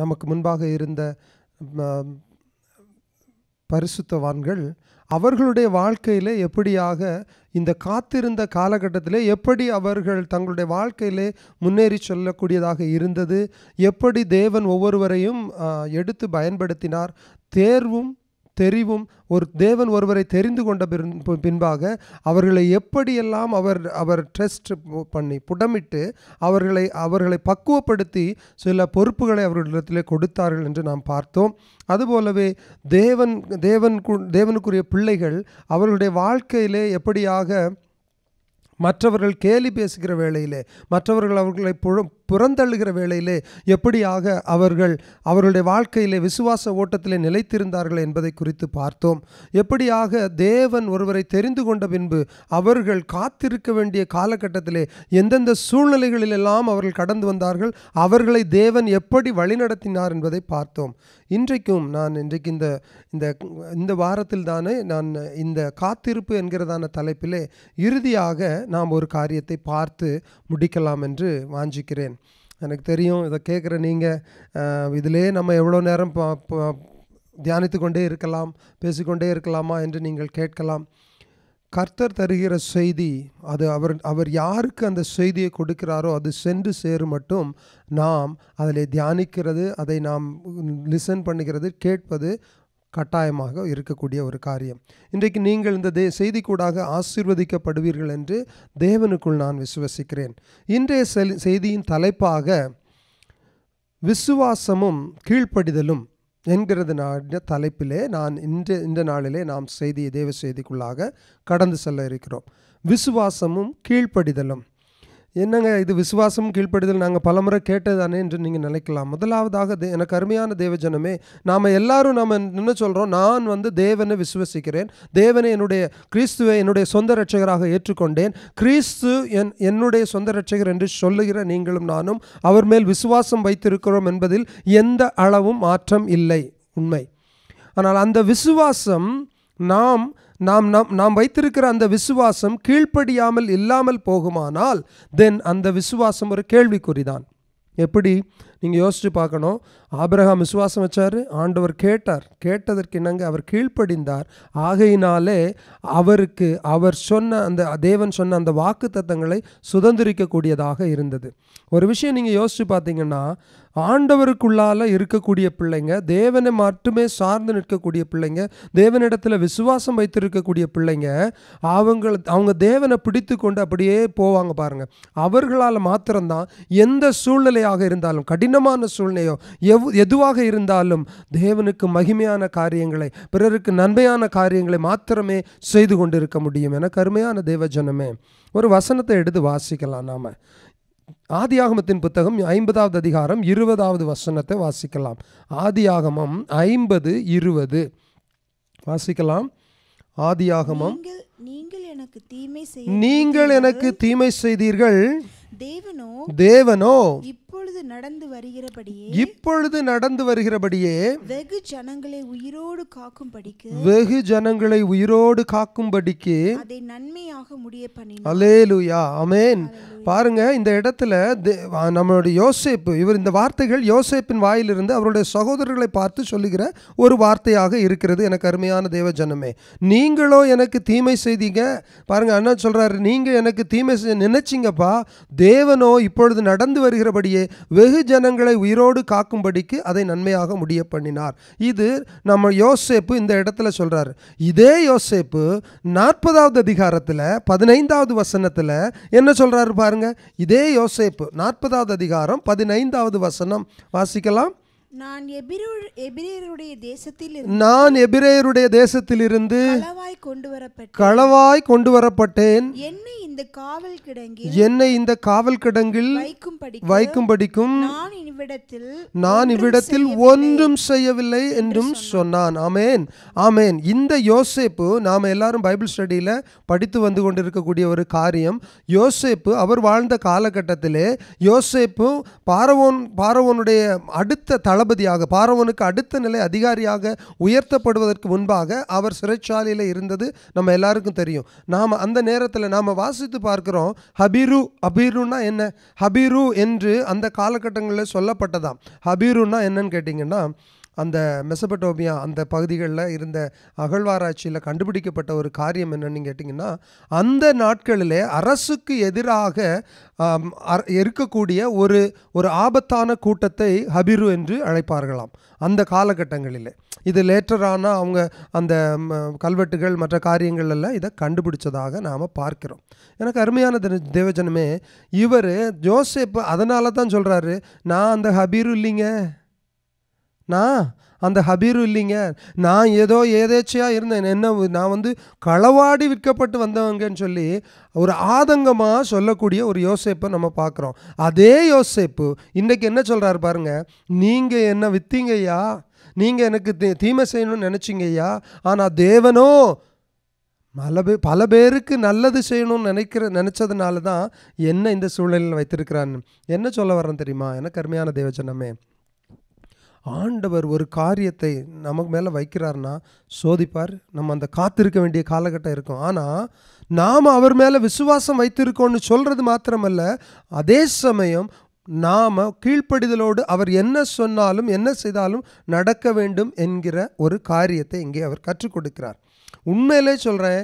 நமக்கு முன்பாக இருந்த பரிசுத்தவான்கள் அவர்களுடைய வாழ்க்கையில் எப்படியாக இந்த காத்திருந்த காலகட்டத்தில் எப்படி அவர்கள் தங்களுடைய வாழ்க்கையிலே முன்னேறி செல்லக்கூடியதாக இருந்தது எப்படி தேவன் ஒவ்வொருவரையும் எடுத்து பயன்படுத்தினார் தேர்வும் தெரிவும் ஒரு தேவன் ஒருவரை தெரிந்து கொண்ட பின் பின்பாக அவர்களை எப்படியெல்லாம் அவர் அவர் ட்ரெஸ்ட் பண்ணி புடமிட்டு அவர்களை அவர்களை பக்குவப்படுத்தி சில பொறுப்புகளை அவர்களிடத்தில் கொடுத்தார்கள் என்று நாம் பார்த்தோம் அதுபோலவே தேவன் தேவன் தேவனுக்குரிய பிள்ளைகள் அவர்களுடைய வாழ்க்கையிலே எப்படியாக மற்றவர்கள் கேலி பேசுகிற வேளையிலே மற்றவர்கள் அவர்களை புழ புறந்தள்ளுகிற வேளையிலே எப்படியாக அவர்கள் அவர்களுடைய வாழ்க்கையிலே விசுவாச ஓட்டத்திலே நிலைத்திருந்தார்கள் என்பதை குறித்து பார்த்தோம் எப்படியாக தேவன் ஒருவரை தெரிந்து கொண்ட பின்பு அவர்கள் காத்திருக்க வேண்டிய காலகட்டத்திலே எந்தெந்த சூழ்நிலைகளிலெல்லாம் அவர்கள் கடந்து வந்தார்கள் அவர்களை தேவன் எப்படி வழிநடத்தினார் என்பதை பார்த்தோம் இன்றைக்கும் நான் இன்றைக்கு இந்த இந்த இந்த வாரத்தில் தானே நான் இந்த காத்திருப்பு என்கிறதான தலைப்பிலே இறுதியாக நாம் ஒரு காரியத்தை பார்த்து முடிக்கலாம் என்று வாஞ்சிக்கிறேன் எனக்கு தெரியும் இதை கேட்குற நீங்கள் இதிலே நம்ம எவ்வளோ நேரம் தியானித்து கொண்டே இருக்கலாம் பேசிக்கொண்டே இருக்கலாமா என்று நீங்கள் கேட்கலாம் கர்த்தர் தருகிற செய்தி அது அவர் அவர் யாருக்கு அந்த செய்தியை கொடுக்கிறாரோ அது சென்று சேரும் மட்டும் நாம் அதில் தியானிக்கிறது அதை நாம் லிசன் பண்ணுகிறது கேட்பது கட்டாயமாக இருக்கக்கூடிய ஒரு காரியம் இன்றைக்கு நீங்கள் இந்த தே செய்திக்கூடாக ஆசிர்வதிக்கப்படுவீர்கள் என்று தேவனுக்குள் நான் விசுவசிக்கிறேன் இன்றைய செய்தியின் தலைப்பாக விசுவாசமும் கீழ்ப்படிதலும் என்கிறது தலைப்பிலே நான் இன்று இந்த நாளிலே நாம் செய்தி தேவ செய்திக்குள்ளாக கடந்து செல்ல இருக்கிறோம் விசுவாசமும் கீழ்ப்படிதலும் என்னங்க இது விசுவாசம் கீழ்ப்படுதல் நாங்கள் பலமுறை கேட்டதானே என்று நீங்கள் நினைக்கலாம் முதலாவதாக தே எனக்கு அருமையான தேவஜனமே நாம் எல்லாரும் நாம் என்ன சொல்கிறோம் நான் வந்து தேவனை விசுவசிக்கிறேன் தேவனை என்னுடைய கிறிஸ்துவை என்னுடைய சொந்த ரட்சகராக ஏற்றுக்கொண்டேன் கிறிஸ்து என் என்னுடைய சொந்த ரட்சகர் என்று சொல்லுகிற நீங்களும் நானும் அவர் மேல் விசுவாசம் வைத்திருக்கிறோம் என்பதில் எந்த அளவும் மாற்றம் இல்லை உண்மை ஆனால் அந்த விசுவாசம் நாம் நாம் நாம் நாம் வைத்திருக்கிற அந்த விசுவாசம் கீழ்ப்படியாமல் இல்லாமல் போகுமானால் தென் அந்த விசுவாசம் ஒரு கேள்விக்குறிதான் எப்படி நீங்கள் யோசித்து பார்க்கணும் ஆபிரகாம் விசுவாசம் வச்சார் ஆண்டவர் கேட்டார் கேட்டதற்கு என்னங்க அவர் கீழ்ப்படிந்தார் ஆகையினாலே அவருக்கு அவர் சொன்ன அந்த தேவன் சொன்ன அந்த வாக்கு தத்தங்களை சுதந்திரிக்கக்கூடியதாக இருந்தது ஒரு விஷயம் நீங்கள் யோசித்து பார்த்தீங்கன்னா ஆண்டவருக்குள்ளால் இருக்கக்கூடிய பிள்ளைங்க தேவனை மட்டுமே சார்ந்து நிற்கக்கூடிய பிள்ளைங்க தேவனிடத்தில் விசுவாசம் வைத்திருக்கக்கூடிய பிள்ளைங்க அவங்க அவங்க தேவனை பிடித்து கொண்டு அப்படியே போவாங்க பாருங்கள் அவர்களால் மாத்திரம்தான் எந்த சூழ்நிலையாக இருந்தாலும் கடினமான சூழ்நிலையோ எவ் எதுவாக இருந்தாலும் தேவனுக்கு மகிமையான காரியங்களை பிறருக்கு நன்மையான காரியங்களை மாத்திரமே செய்து கொண்டிருக்க முடியும் என கருமையான தேவஜனமே ஒரு வசனத்தை எடுத்து வாசிக்கலாம் நாம் ஆதியாகமத்தின் புத்தகம் ஐம்பதாவது அதிகாரம் இருபதாவது வசனத்தை வாசிக்கலாம் ஆதியாகமம் ஐம்பது இருபது வாசிக்கலாம் ஆதியாகமம் நீங்கள் எனக்கு தீமை நீங்கள் எனக்கு தீமை செய்தீர்கள் தேவனோ தேவனோ இப்பொழுது நடந்து வருகிறபடியே இப்பொழுது நடந்து வருகிறபடியே வெகு ஜனங்களை உயிரோடு காக்கும்படிக்கு வெகு ஜனங்களை உயிரோடு காக்கும்படிக்கு அதை நன்மையாக முடிய பண்ணி அலேலுயா அமேன் பாருங்க இந்த இடத்துல நம்மளுடைய யோசேப்பு இவர் இந்த வார்த்தைகள் யோசேப்பின் வாயிலிருந்து அவருடைய சகோதரர்களை பார்த்து சொல்லுகிற ஒரு வார்த்தையாக இருக்கிறது எனக்கு அருமையான தேவ ஜனமே நீங்களோ எனக்கு தீமை செய்தீங்க பாருங்க அண்ணா சொல்றாரு நீங்க எனக்கு தீமை நினைச்சிங்கப்பா தேவனோ இப்பொழுது நடந்து வருகிறபடியே வெகு ஜனங்களை உயிரோடு காக்கும்படிக்கு அதை நன்மையாக முடிய பண்ணினார் இது நம்ம யோசேப்பு இந்த இடத்துல சொல்கிறாரு இதே யோசேப்பு நாற்பதாவது அதிகாரத்தில் பதினைந்தாவது வசனத்தில் என்ன சொல்கிறாரு பாருங்க இதே யோசேப்பு நாற்பதாவது அதிகாரம் பதினைந்தாவது வசனம் வாசிக்கலாம் நான் எபிரேயருடைய தேசத்தில் இருந்து தேசத்திலிருந்து களவாய் கொண்டு வரப்பட்டேன் என்னை இந்த காவல் கிடங்கில் என்னை இந்த காவல் கிடங்கில் வைக்கும்படிக்கும் நான் இவ்விடத்தில் நான் இவ்விடத்தில் ஒன்றும் செய்யவில்லை என்றும் சொன்னான் ஆமேன் ஆமேன் இந்த யோசேப்பு நாம் எல்லாரும் பைபிள் ஸ்டடியில் படித்து வந்து கொண்டிருக்கக்கூடிய ஒரு காரியம் யோசேப்பு அவர் வாழ்ந்த காலகட்டத்திலே யோசேப்பு பாரவோன் பாரவோனுடைய அடுத்த தள தளபதியாக பார்வனுக்கு அடுத்த நிலை அதிகாரியாக உயர்த்தப்படுவதற்கு முன்பாக அவர் சிறைச்சாலையில் இருந்தது நம்ம எல்லாருக்கும் தெரியும் நாம் அந்த நேரத்தில் நாம் வாசித்து பார்க்குறோம் ஹபீரு ஹபீருன்னா என்ன ஹபீரு என்று அந்த காலகட்டங்களில் சொல்லப்பட்டதாம் ஹபீருன்னா என்னன்னு கேட்டிங்கன்னா அந்த மெசபட்டோமியா அந்த பகுதிகளில் இருந்த அகழ்வாராய்ச்சியில் கண்டுபிடிக்கப்பட்ட ஒரு காரியம் என்னென்னு கேட்டிங்கன்னா அந்த நாட்களிலே அரசுக்கு எதிராக இருக்கக்கூடிய ஒரு ஒரு ஆபத்தான கூட்டத்தை ஹபிரு என்று அழைப்பார்களாம் அந்த காலகட்டங்களில் இது லேட்டரான அவங்க அந்த கல்வெட்டுகள் மற்ற காரியங்கள் எல்லாம் இதை கண்டுபிடிச்சதாக நாம் பார்க்கிறோம் எனக்கு அருமையான தேவஜனமே இவர் ஜோசப் அதனால தான் சொல்கிறாரு நான் அந்த ஹபீரு இல்லைங்க நான் அந்த ஹபீரும் இல்லைங்க நான் ஏதோ ஏதேச்சையாக இருந்தேன் என்ன நான் வந்து களவாடி விற்கப்பட்டு வந்தவங்கன்னு சொல்லி ஒரு ஆதங்கமாக சொல்லக்கூடிய ஒரு யோசிப்பை நம்ம பார்க்குறோம் அதே யோசிப்பு இன்றைக்கி என்ன சொல்கிறாரு பாருங்கள் நீங்கள் என்ன விற்றீங்கய்யா நீங்கள் எனக்கு தீ தீமை செய்யணும்னு நினச்சிங்கய்யா ஆனால் தேவனோ பல பே பல பேருக்கு நல்லது செய்யணும்னு நினைக்கிற நினச்சதுனால தான் என்ன இந்த சூழலில் வைத்திருக்கிறான்னு என்ன சொல்ல வர்றேன் தெரியுமா எனக்கு அருமையான தேவச்சனமே ஆண்டவர் ஒரு காரியத்தை நமக்கு மேலே வைக்கிறார்னா சோதிப்பார் நம்ம அந்த காத்திருக்க வேண்டிய காலகட்டம் இருக்கும் ஆனால் நாம் அவர் மேலே விசுவாசம் வைத்திருக்கோம்னு சொல்கிறது மாத்திரமல்ல அதே சமயம் நாம் கீழ்ப்படிதலோடு அவர் என்ன சொன்னாலும் என்ன செய்தாலும் நடக்க வேண்டும் என்கிற ஒரு காரியத்தை இங்கே அவர் கற்றுக் கொடுக்கிறார் உண்மையிலே சொல்கிறேன்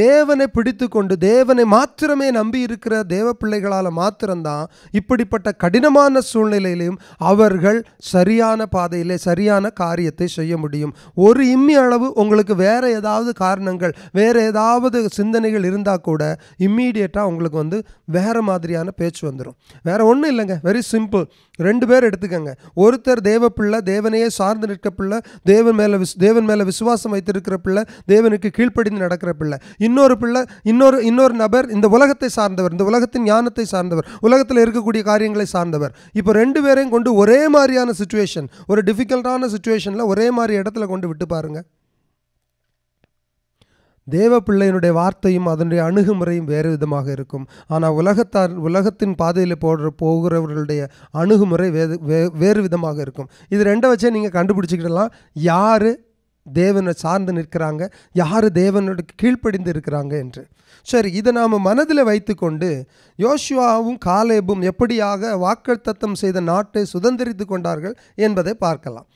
தேவனை பிடித்து கொண்டு தேவனை மாத்திரமே நம்பி இருக்கிற தேவ பிள்ளைகளால் மாத்திரம்தான் இப்படிப்பட்ட கடினமான சூழ்நிலையிலையும் அவர்கள் சரியான பாதையிலே சரியான காரியத்தை செய்ய முடியும் ஒரு இம்மி அளவு உங்களுக்கு வேறு ஏதாவது காரணங்கள் வேறு ஏதாவது சிந்தனைகள் இருந்தால் கூட இம்மீடியட்டாக உங்களுக்கு வந்து வேறு மாதிரியான பேச்சு வந்துடும் வேறு ஒன்றும் இல்லைங்க வெரி சிம்பிள் ரெண்டு பேர் எடுத்துக்கங்க ஒருத்தர் தேவ பிள்ளை தேவனையே சார்ந்து நிற்க பிள்ளை தேவன் மேலே விஸ் தேவன் மேலே விசுவாசம் வைத்திருக்கிற பிள்ளை தேவனுக்கு கீழ்ப்படிந்து நடக்கிற பிள்ளை இன்னொரு பிள்ளை இன்னொரு இன்னொரு நபர் இந்த உலகத்தை சார்ந்தவர் இந்த உலகத்தின் ஞானத்தை சார்ந்தவர் உலகத்தில் இருக்கக்கூடிய காரியங்களை சார்ந்தவர் இப்போ ரெண்டு பேரையும் கொண்டு ஒரே மாதிரியான சுச்சுவேஷன் ஒரு டிஃபிகல்ட்டான சுச்சுவேஷனில் ஒரே மாதிரி இடத்துல கொண்டு விட்டு பாருங்கள் தேவ பிள்ளையினுடைய வார்த்தையும் அதனுடைய அணுகுமுறையும் வேறு விதமாக இருக்கும் ஆனால் உலகத்தார் உலகத்தின் பாதையில் போடுற போகிறவர்களுடைய அணுகுமுறை வேறு வேறு விதமாக இருக்கும் இது ரெண்டை வச்சே நீங்கள் கண்டுபிடிச்சிக்கிடலாம் யார் தேவனை சார்ந்து நிற்கிறாங்க யார் தேவனோட கீழ்ப்படிந்து இருக்கிறாங்க என்று சரி இதை நாம் மனதில் வைத்துக்கொண்டு யோசுவாவும் காலேபும் எப்படியாக வாக்குத்தத்தம் செய்த நாட்டை சுதந்திரித்து கொண்டார்கள் என்பதை பார்க்கலாம்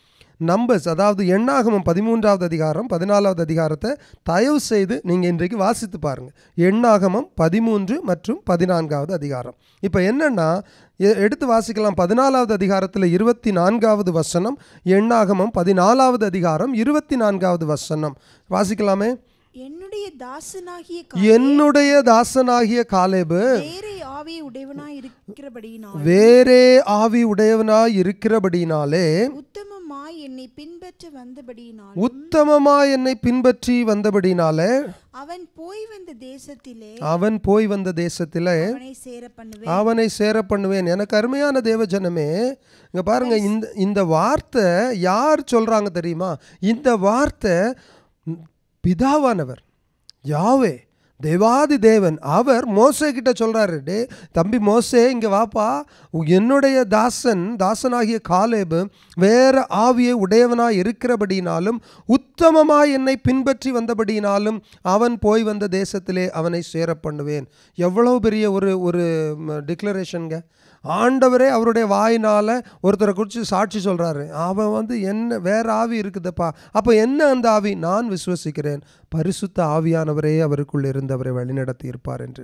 நம்பர்ஸ் அதாவது எண்ணாகமம் பதிமூன்றாவது அதிகாரம் பதினாலாவது அதிகாரத்தை தயவு செய்து நீங்கள் இன்றைக்கு வாசித்து பாருங்கள் எண்ணாகமம் பதிமூன்று மற்றும் பதினான்காவது அதிகாரம் இப்போ என்னென்னா எடுத்து வாசிக்கலாம் பதினாலாவது அதிகாரத்தில் இருபத்தி நான்காவது வசனம் எண்ணாகமம் பதினாலாவது அதிகாரம் இருபத்தி நான்காவது வசனம் வாசிக்கலாமே என்னுடைய தாசனாகிய காலேபு வேறே ஆவி உடையவனாய் இருக்கிறபடினாலே உத்தம என்னை பின்பற்றி வந்தபடியினால் என்னை பின்பற்றி அவன் போய் வந்த தேசத்திலே அவன் போய் வந்த தேசத்திலே அவனை சேர பண்ணுவேன் அவனை சேர பண்ணுவேன் எனக்கு அருமையான தேவஜனமே இங்க பாருங்க இந்த இந்த வார்த்தை யார் சொல்றாங்க தெரியுமா இந்த வார்த்தை பிதாவானவர் யாவே தேவாதி தேவன் அவர் மோசே கிட்ட சொல்கிறாரு டே தம்பி மோசே இங்கே வாப்பா என்னுடைய தாசன் தாசனாகிய காலேபு வேற ஆவியை உடையவனாய் இருக்கிறபடினாலும் உத்தமமாக என்னை பின்பற்றி வந்தபடினாலும் அவன் போய் வந்த தேசத்திலே அவனை சேர பண்ணுவேன் எவ்வளோ பெரிய ஒரு ஒரு டிக்ளரேஷனுங்க ஆண்டவரே அவருடைய வாயினால் ஒருத்தரை குறித்து சாட்சி சொல்கிறாரு அவன் வந்து என்ன வேறு ஆவி இருக்குதுப்பா அப்போ என்ன அந்த ஆவி நான் விசுவசிக்கிறேன் பரிசுத்த ஆவியானவரே அவருக்குள் இருந்து அவரை வழிநடத்தி இருப்பார் என்று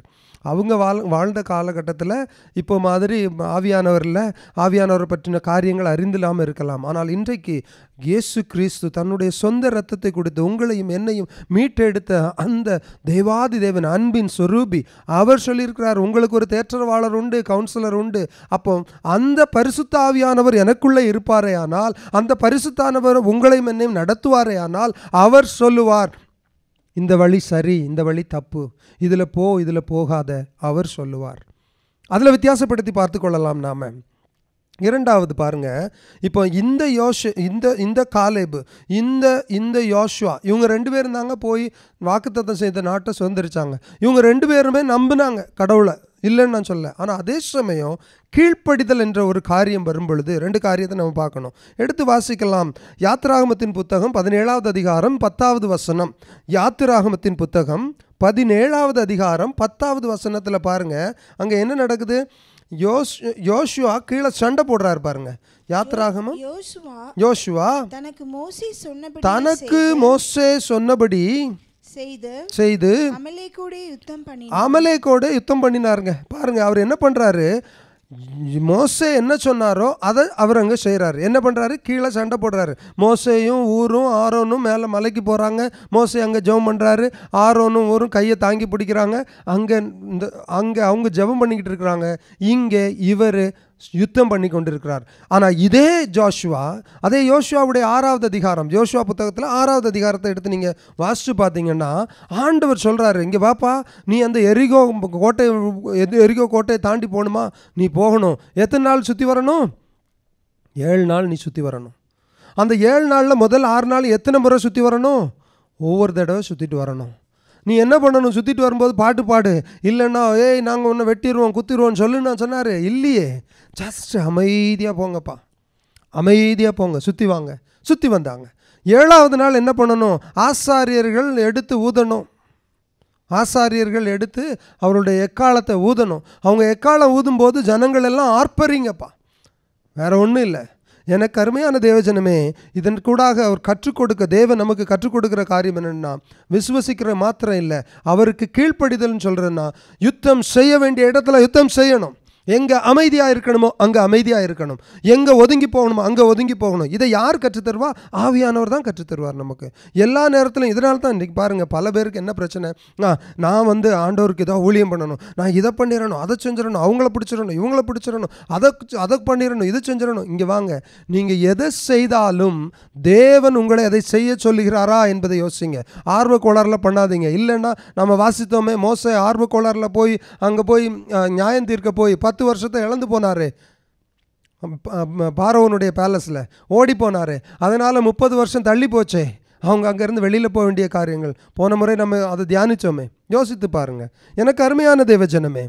அவங்க வாழ் வாழ்ந்த காலகட்டத்தில் இப்போ மாதிரி ஆவியானவரில் ஆவியானவரை பற்றின காரியங்கள் அறிந்தில்லாமல் இருக்கலாம் ஆனால் இன்றைக்கு இயேசு கிறிஸ்து தன்னுடைய சொந்த ரத்தத்தை கொடுத்து உங்களையும் என்னையும் மீட்டெடுத்த அந்த தெய்வாதி தேவன் அன்பின் சொரூபி அவர் சொல்லியிருக்கிறார் உங்களுக்கு ஒரு தேற்றவாளர் உண்டு கவுன்சிலர் உண்டு அப்போ அந்த பரிசுத்த ஆவியானவர் எனக்குள்ளே இருப்பாரே ஆனால் அந்த பரிசுத்தானவர் உங்களையும் என்னையும் நடத்துவாரே ஆனால் அவர் சொல்லுவார் இந்த வழி சரி இந்த வழி தப்பு இதில் போ இதில் போகாத அவர் சொல்லுவார் அதில் வித்தியாசப்படுத்தி பார்த்து கொள்ளலாம் நாம் இரண்டாவது பாருங்க இப்போ இந்த யோஷ இந்த இந்த காலேபு இந்த இந்த யோஷுவா இவங்க ரெண்டு பேரும் தாங்க போய் வாக்குத்தத்தம் செய்த நாட்டை சுதந்திரிச்சாங்க இவங்க ரெண்டு பேருமே நம்பினாங்க கடவுளை இல்லைன்னு நான் சொல்ல ஆனால் அதே சமயம் கீழ்ப்படிதல் என்ற ஒரு காரியம் வரும் பொழுது ரெண்டு காரியத்தை நம்ம பார்க்கணும் எடுத்து வாசிக்கலாம் யாத்திராகமத்தின் புத்தகம் பதினேழாவது அதிகாரம் பத்தாவது வசனம் யாத்திராகமத்தின் புத்தகம் பதினேழாவது அதிகாரம் பத்தாவது வசனத்தில் பாருங்கள் அங்கே என்ன நடக்குது யோஷ் யோஷுவா கீழே சண்டை போடுறாரு பாருங்க யாத்ராகமம் யோசுவா யோசுவா தனக்கு மோசே சொன்னபடி தனக்கு மோசே சொன்னபடி செய்து செய்து அமலேக்கோட யுத்தம் அமலேக்கோட யுத்தம் பண்ணினாருங்க பாருங்க அவர் என்ன பண்றாரு மோசே என்ன சொன்னாரோ அதை அவர் அங்கே செய்கிறாரு என்ன பண்ணுறாரு கீழே சண்டை போடுறாரு மோசையும் ஊரும் ஆரோனும் மேலே மலைக்கு போகிறாங்க மோசை அங்கே ஜெபம் பண்ணுறாரு ஆரோனும் ஊரும் கையை தாங்கி பிடிக்கிறாங்க அங்கே இந்த அங்கே அவங்க ஜெபம் பண்ணிக்கிட்டு இருக்கிறாங்க இங்கே இவர் யுத்தம் பண்ணி கொண்டிருக்கிறார் ஆனால் இதே ஜோஷுவா அதே யோஷுவாவுடைய ஆறாவது அதிகாரம் ஜோஷுவா புத்தகத்தில் ஆறாவது அதிகாரத்தை எடுத்து நீங்கள் வாசித்து பார்த்தீங்கன்னா ஆண்டவர் சொல்கிறாரு இங்கே பாப்பா நீ அந்த எரிகோ கோட்டை எது எரிகோ கோட்டையை தாண்டி போகணுமா நீ போகணும் எத்தனை நாள் சுற்றி வரணும் ஏழு நாள் நீ சுற்றி வரணும் அந்த ஏழு நாளில் முதல் ஆறு நாள் எத்தனை முறை சுற்றி வரணும் ஒவ்வொரு தடவை சுற்றிட்டு வரணும் நீ என்ன பண்ணணும் சுற்றிட்டு வரும்போது பாட்டு பாடு இல்லைன்னா ஏய் நாங்கள் ஒன்று வெட்டிடுவோம் குத்திடுவோம்னு சொல்லு நான் சொன்னார் இல்லையே ஜஸ்ட் அமைதியாக போங்கப்பா அமைதியாக போங்க சுற்றி வாங்க சுற்றி வந்தாங்க ஏழாவது நாள் என்ன பண்ணணும் ஆசாரியர்கள் எடுத்து ஊதணும் ஆசாரியர்கள் எடுத்து அவருடைய எக்காலத்தை ஊதணும் அவங்க எக்காலம் ஊதும்போது ஜனங்கள் எல்லாம் ஆர்ப்பரிங்கப்பா வேறு ஒன்றும் இல்லை எனக்கு அருமையான தேவஜனமே இதன் கூடாக அவர் கற்றுக் கொடுக்க தேவன் நமக்கு கற்றுக் கொடுக்குற காரியம் என்னென்னா விசுவசிக்கிற மாத்திரம் இல்லை அவருக்கு கீழ்ப்படிதல்னு சொல்கிறேன்னா யுத்தம் செய்ய வேண்டிய இடத்துல யுத்தம் செய்யணும் எங்கே அமைதியாக இருக்கணுமோ அங்கே அமைதியாக இருக்கணும் எங்கே ஒதுங்கி போகணுமோ அங்கே ஒதுங்கி போகணும் இதை யார் கற்றுத்தருவா ஆவியானவர் தான் கற்றுத்தருவார் நமக்கு எல்லா நேரத்திலும் இதனால தான் இன்றைக்கி பாருங்கள் பல பேருக்கு என்ன பிரச்சனை நான் வந்து ஆண்டவருக்கு ஏதோ ஊழியம் பண்ணணும் நான் இதை பண்ணிடணும் அதை செஞ்சிடணும் அவங்கள பிடிச்சிடணும் இவங்கள பிடிச்சிடணும் அதை அதை பண்ணிடணும் இதை செஞ்சிடணும் இங்கே வாங்க நீங்கள் எதை செய்தாலும் தேவன் உங்களை அதை செய்ய சொல்லுகிறாரா என்பதை யோசிங்க ஆர்வ கோளாறில் பண்ணாதீங்க இல்லைன்னா நம்ம வாசித்தோமே மோச ஆர்வ கோளாறில் போய் அங்கே போய் நியாயம் தீர்க்க போய் பத்து வருஷத்தை இழந்து போனார் பாரவனுடைய பேலஸில் ஓடி போனார் அதனால் முப்பது வருஷம் தள்ளி போச்சே அவங்க அங்கேருந்து வெளியில் போக வேண்டிய காரியங்கள் போன முறை நம்ம அதை தியானித்தோமே யோசித்து பாருங்கள் எனக்கு அருமையான தெய்வஜனமே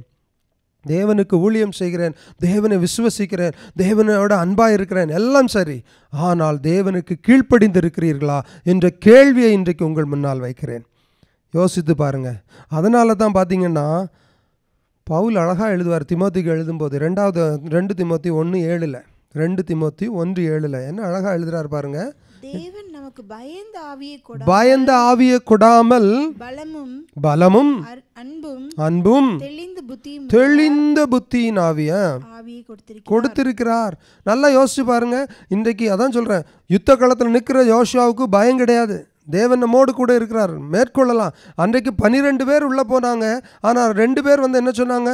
தேவனுக்கு ஊழியம் செய்கிறேன் தேவனை விசுவசிக்கிறேன் தேவனோட அன்பாக இருக்கிறேன் எல்லாம் சரி ஆனால் தேவனுக்கு கீழ்ப்படிந்து இருக்கிறீர்களா என்ற கேள்வியை இன்றைக்கு உங்கள் முன்னால் வைக்கிறேன் யோசித்து பாருங்கள் அதனால தான் பார்த்திங்கன்னா பவுல் அழகாக எழுதுவார் திமோத்திக்கு எழுதும்போது ரெண்டாவது ரெண்டு திமோத்தி ஒன்று ஏழில் ரெண்டு திமோத்தி ஒன்று ஏழில் என்ன அழகாக எழுதுறாரு பாருங்க பயந்த பயந்த ஆவியை கொடாமல் பலமும் அன்பும் அன்பும் தெளிந்த புத்தியின் ஆவிய கொடுத்திருக்கிறார் நல்லா யோசிச்சு பாருங்க இன்றைக்கு அதான் சொல்றேன் யுத்த காலத்துல நிற்கிற யோசியாவுக்கு பயம் கிடையாது தேவன் நம்மோடு கூட இருக்கிறார் மேற்கொள்ளலாம் அன்றைக்கு பன்னிரெண்டு பேர் உள்ளே போனாங்க ஆனால் ரெண்டு பேர் வந்து என்ன சொன்னாங்க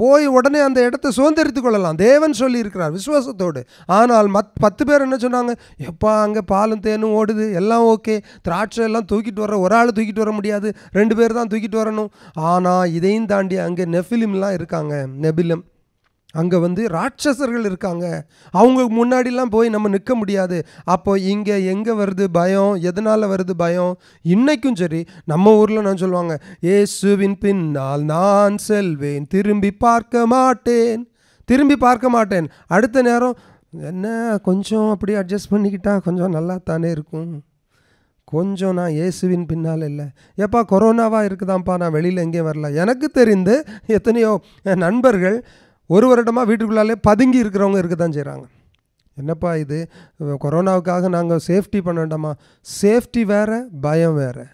போய் உடனே அந்த இடத்த சுதந்திரித்து கொள்ளலாம் தேவன் சொல்லியிருக்கிறார் விசுவாசத்தோடு ஆனால் மத் பத்து பேர் என்ன சொன்னாங்க எப்பா அங்கே பாலும் தேனும் ஓடுது எல்லாம் ஓகே திராட்சை எல்லாம் தூக்கிட்டு வர ஒரு ஆள் தூக்கிட்டு வர முடியாது ரெண்டு பேர் தான் தூக்கிட்டு வரணும் ஆனால் இதையும் தாண்டி அங்கே நெஃபிலிம்லாம் இருக்காங்க நெபிலம் அங்கே வந்து ராட்சசர்கள் இருக்காங்க அவங்க முன்னாடிலாம் போய் நம்ம நிற்க முடியாது அப்போ இங்கே எங்கே வருது பயம் எதனால் வருது பயம் இன்றைக்கும் சரி நம்ம ஊரில் நான் சொல்லுவாங்க ஏசுவின் பின்னால் நான் செல்வேன் திரும்பி பார்க்க மாட்டேன் திரும்பி பார்க்க மாட்டேன் அடுத்த நேரம் என்ன கொஞ்சம் அப்படியே அட்ஜஸ்ட் பண்ணிக்கிட்டா கொஞ்சம் நல்லா தானே இருக்கும் கொஞ்சம் நான் இயேசுவின் பின்னால் இல்லை ஏப்பா கொரோனாவாக இருக்குதாம்ப்பா நான் வெளியில் எங்கேயும் வரல எனக்கு தெரிந்து எத்தனையோ நண்பர்கள் ஒரு வருடமாக வீட்டுக்குள்ளாலே பதுங்கி இருக்கிறவங்க இருக்க தான் செய்கிறாங்க என்னப்பா இது கொரோனாவுக்காக நாங்கள் சேஃப்டி பண்ண வேண்டாமா சேஃப்டி வேறு பயம் வேறு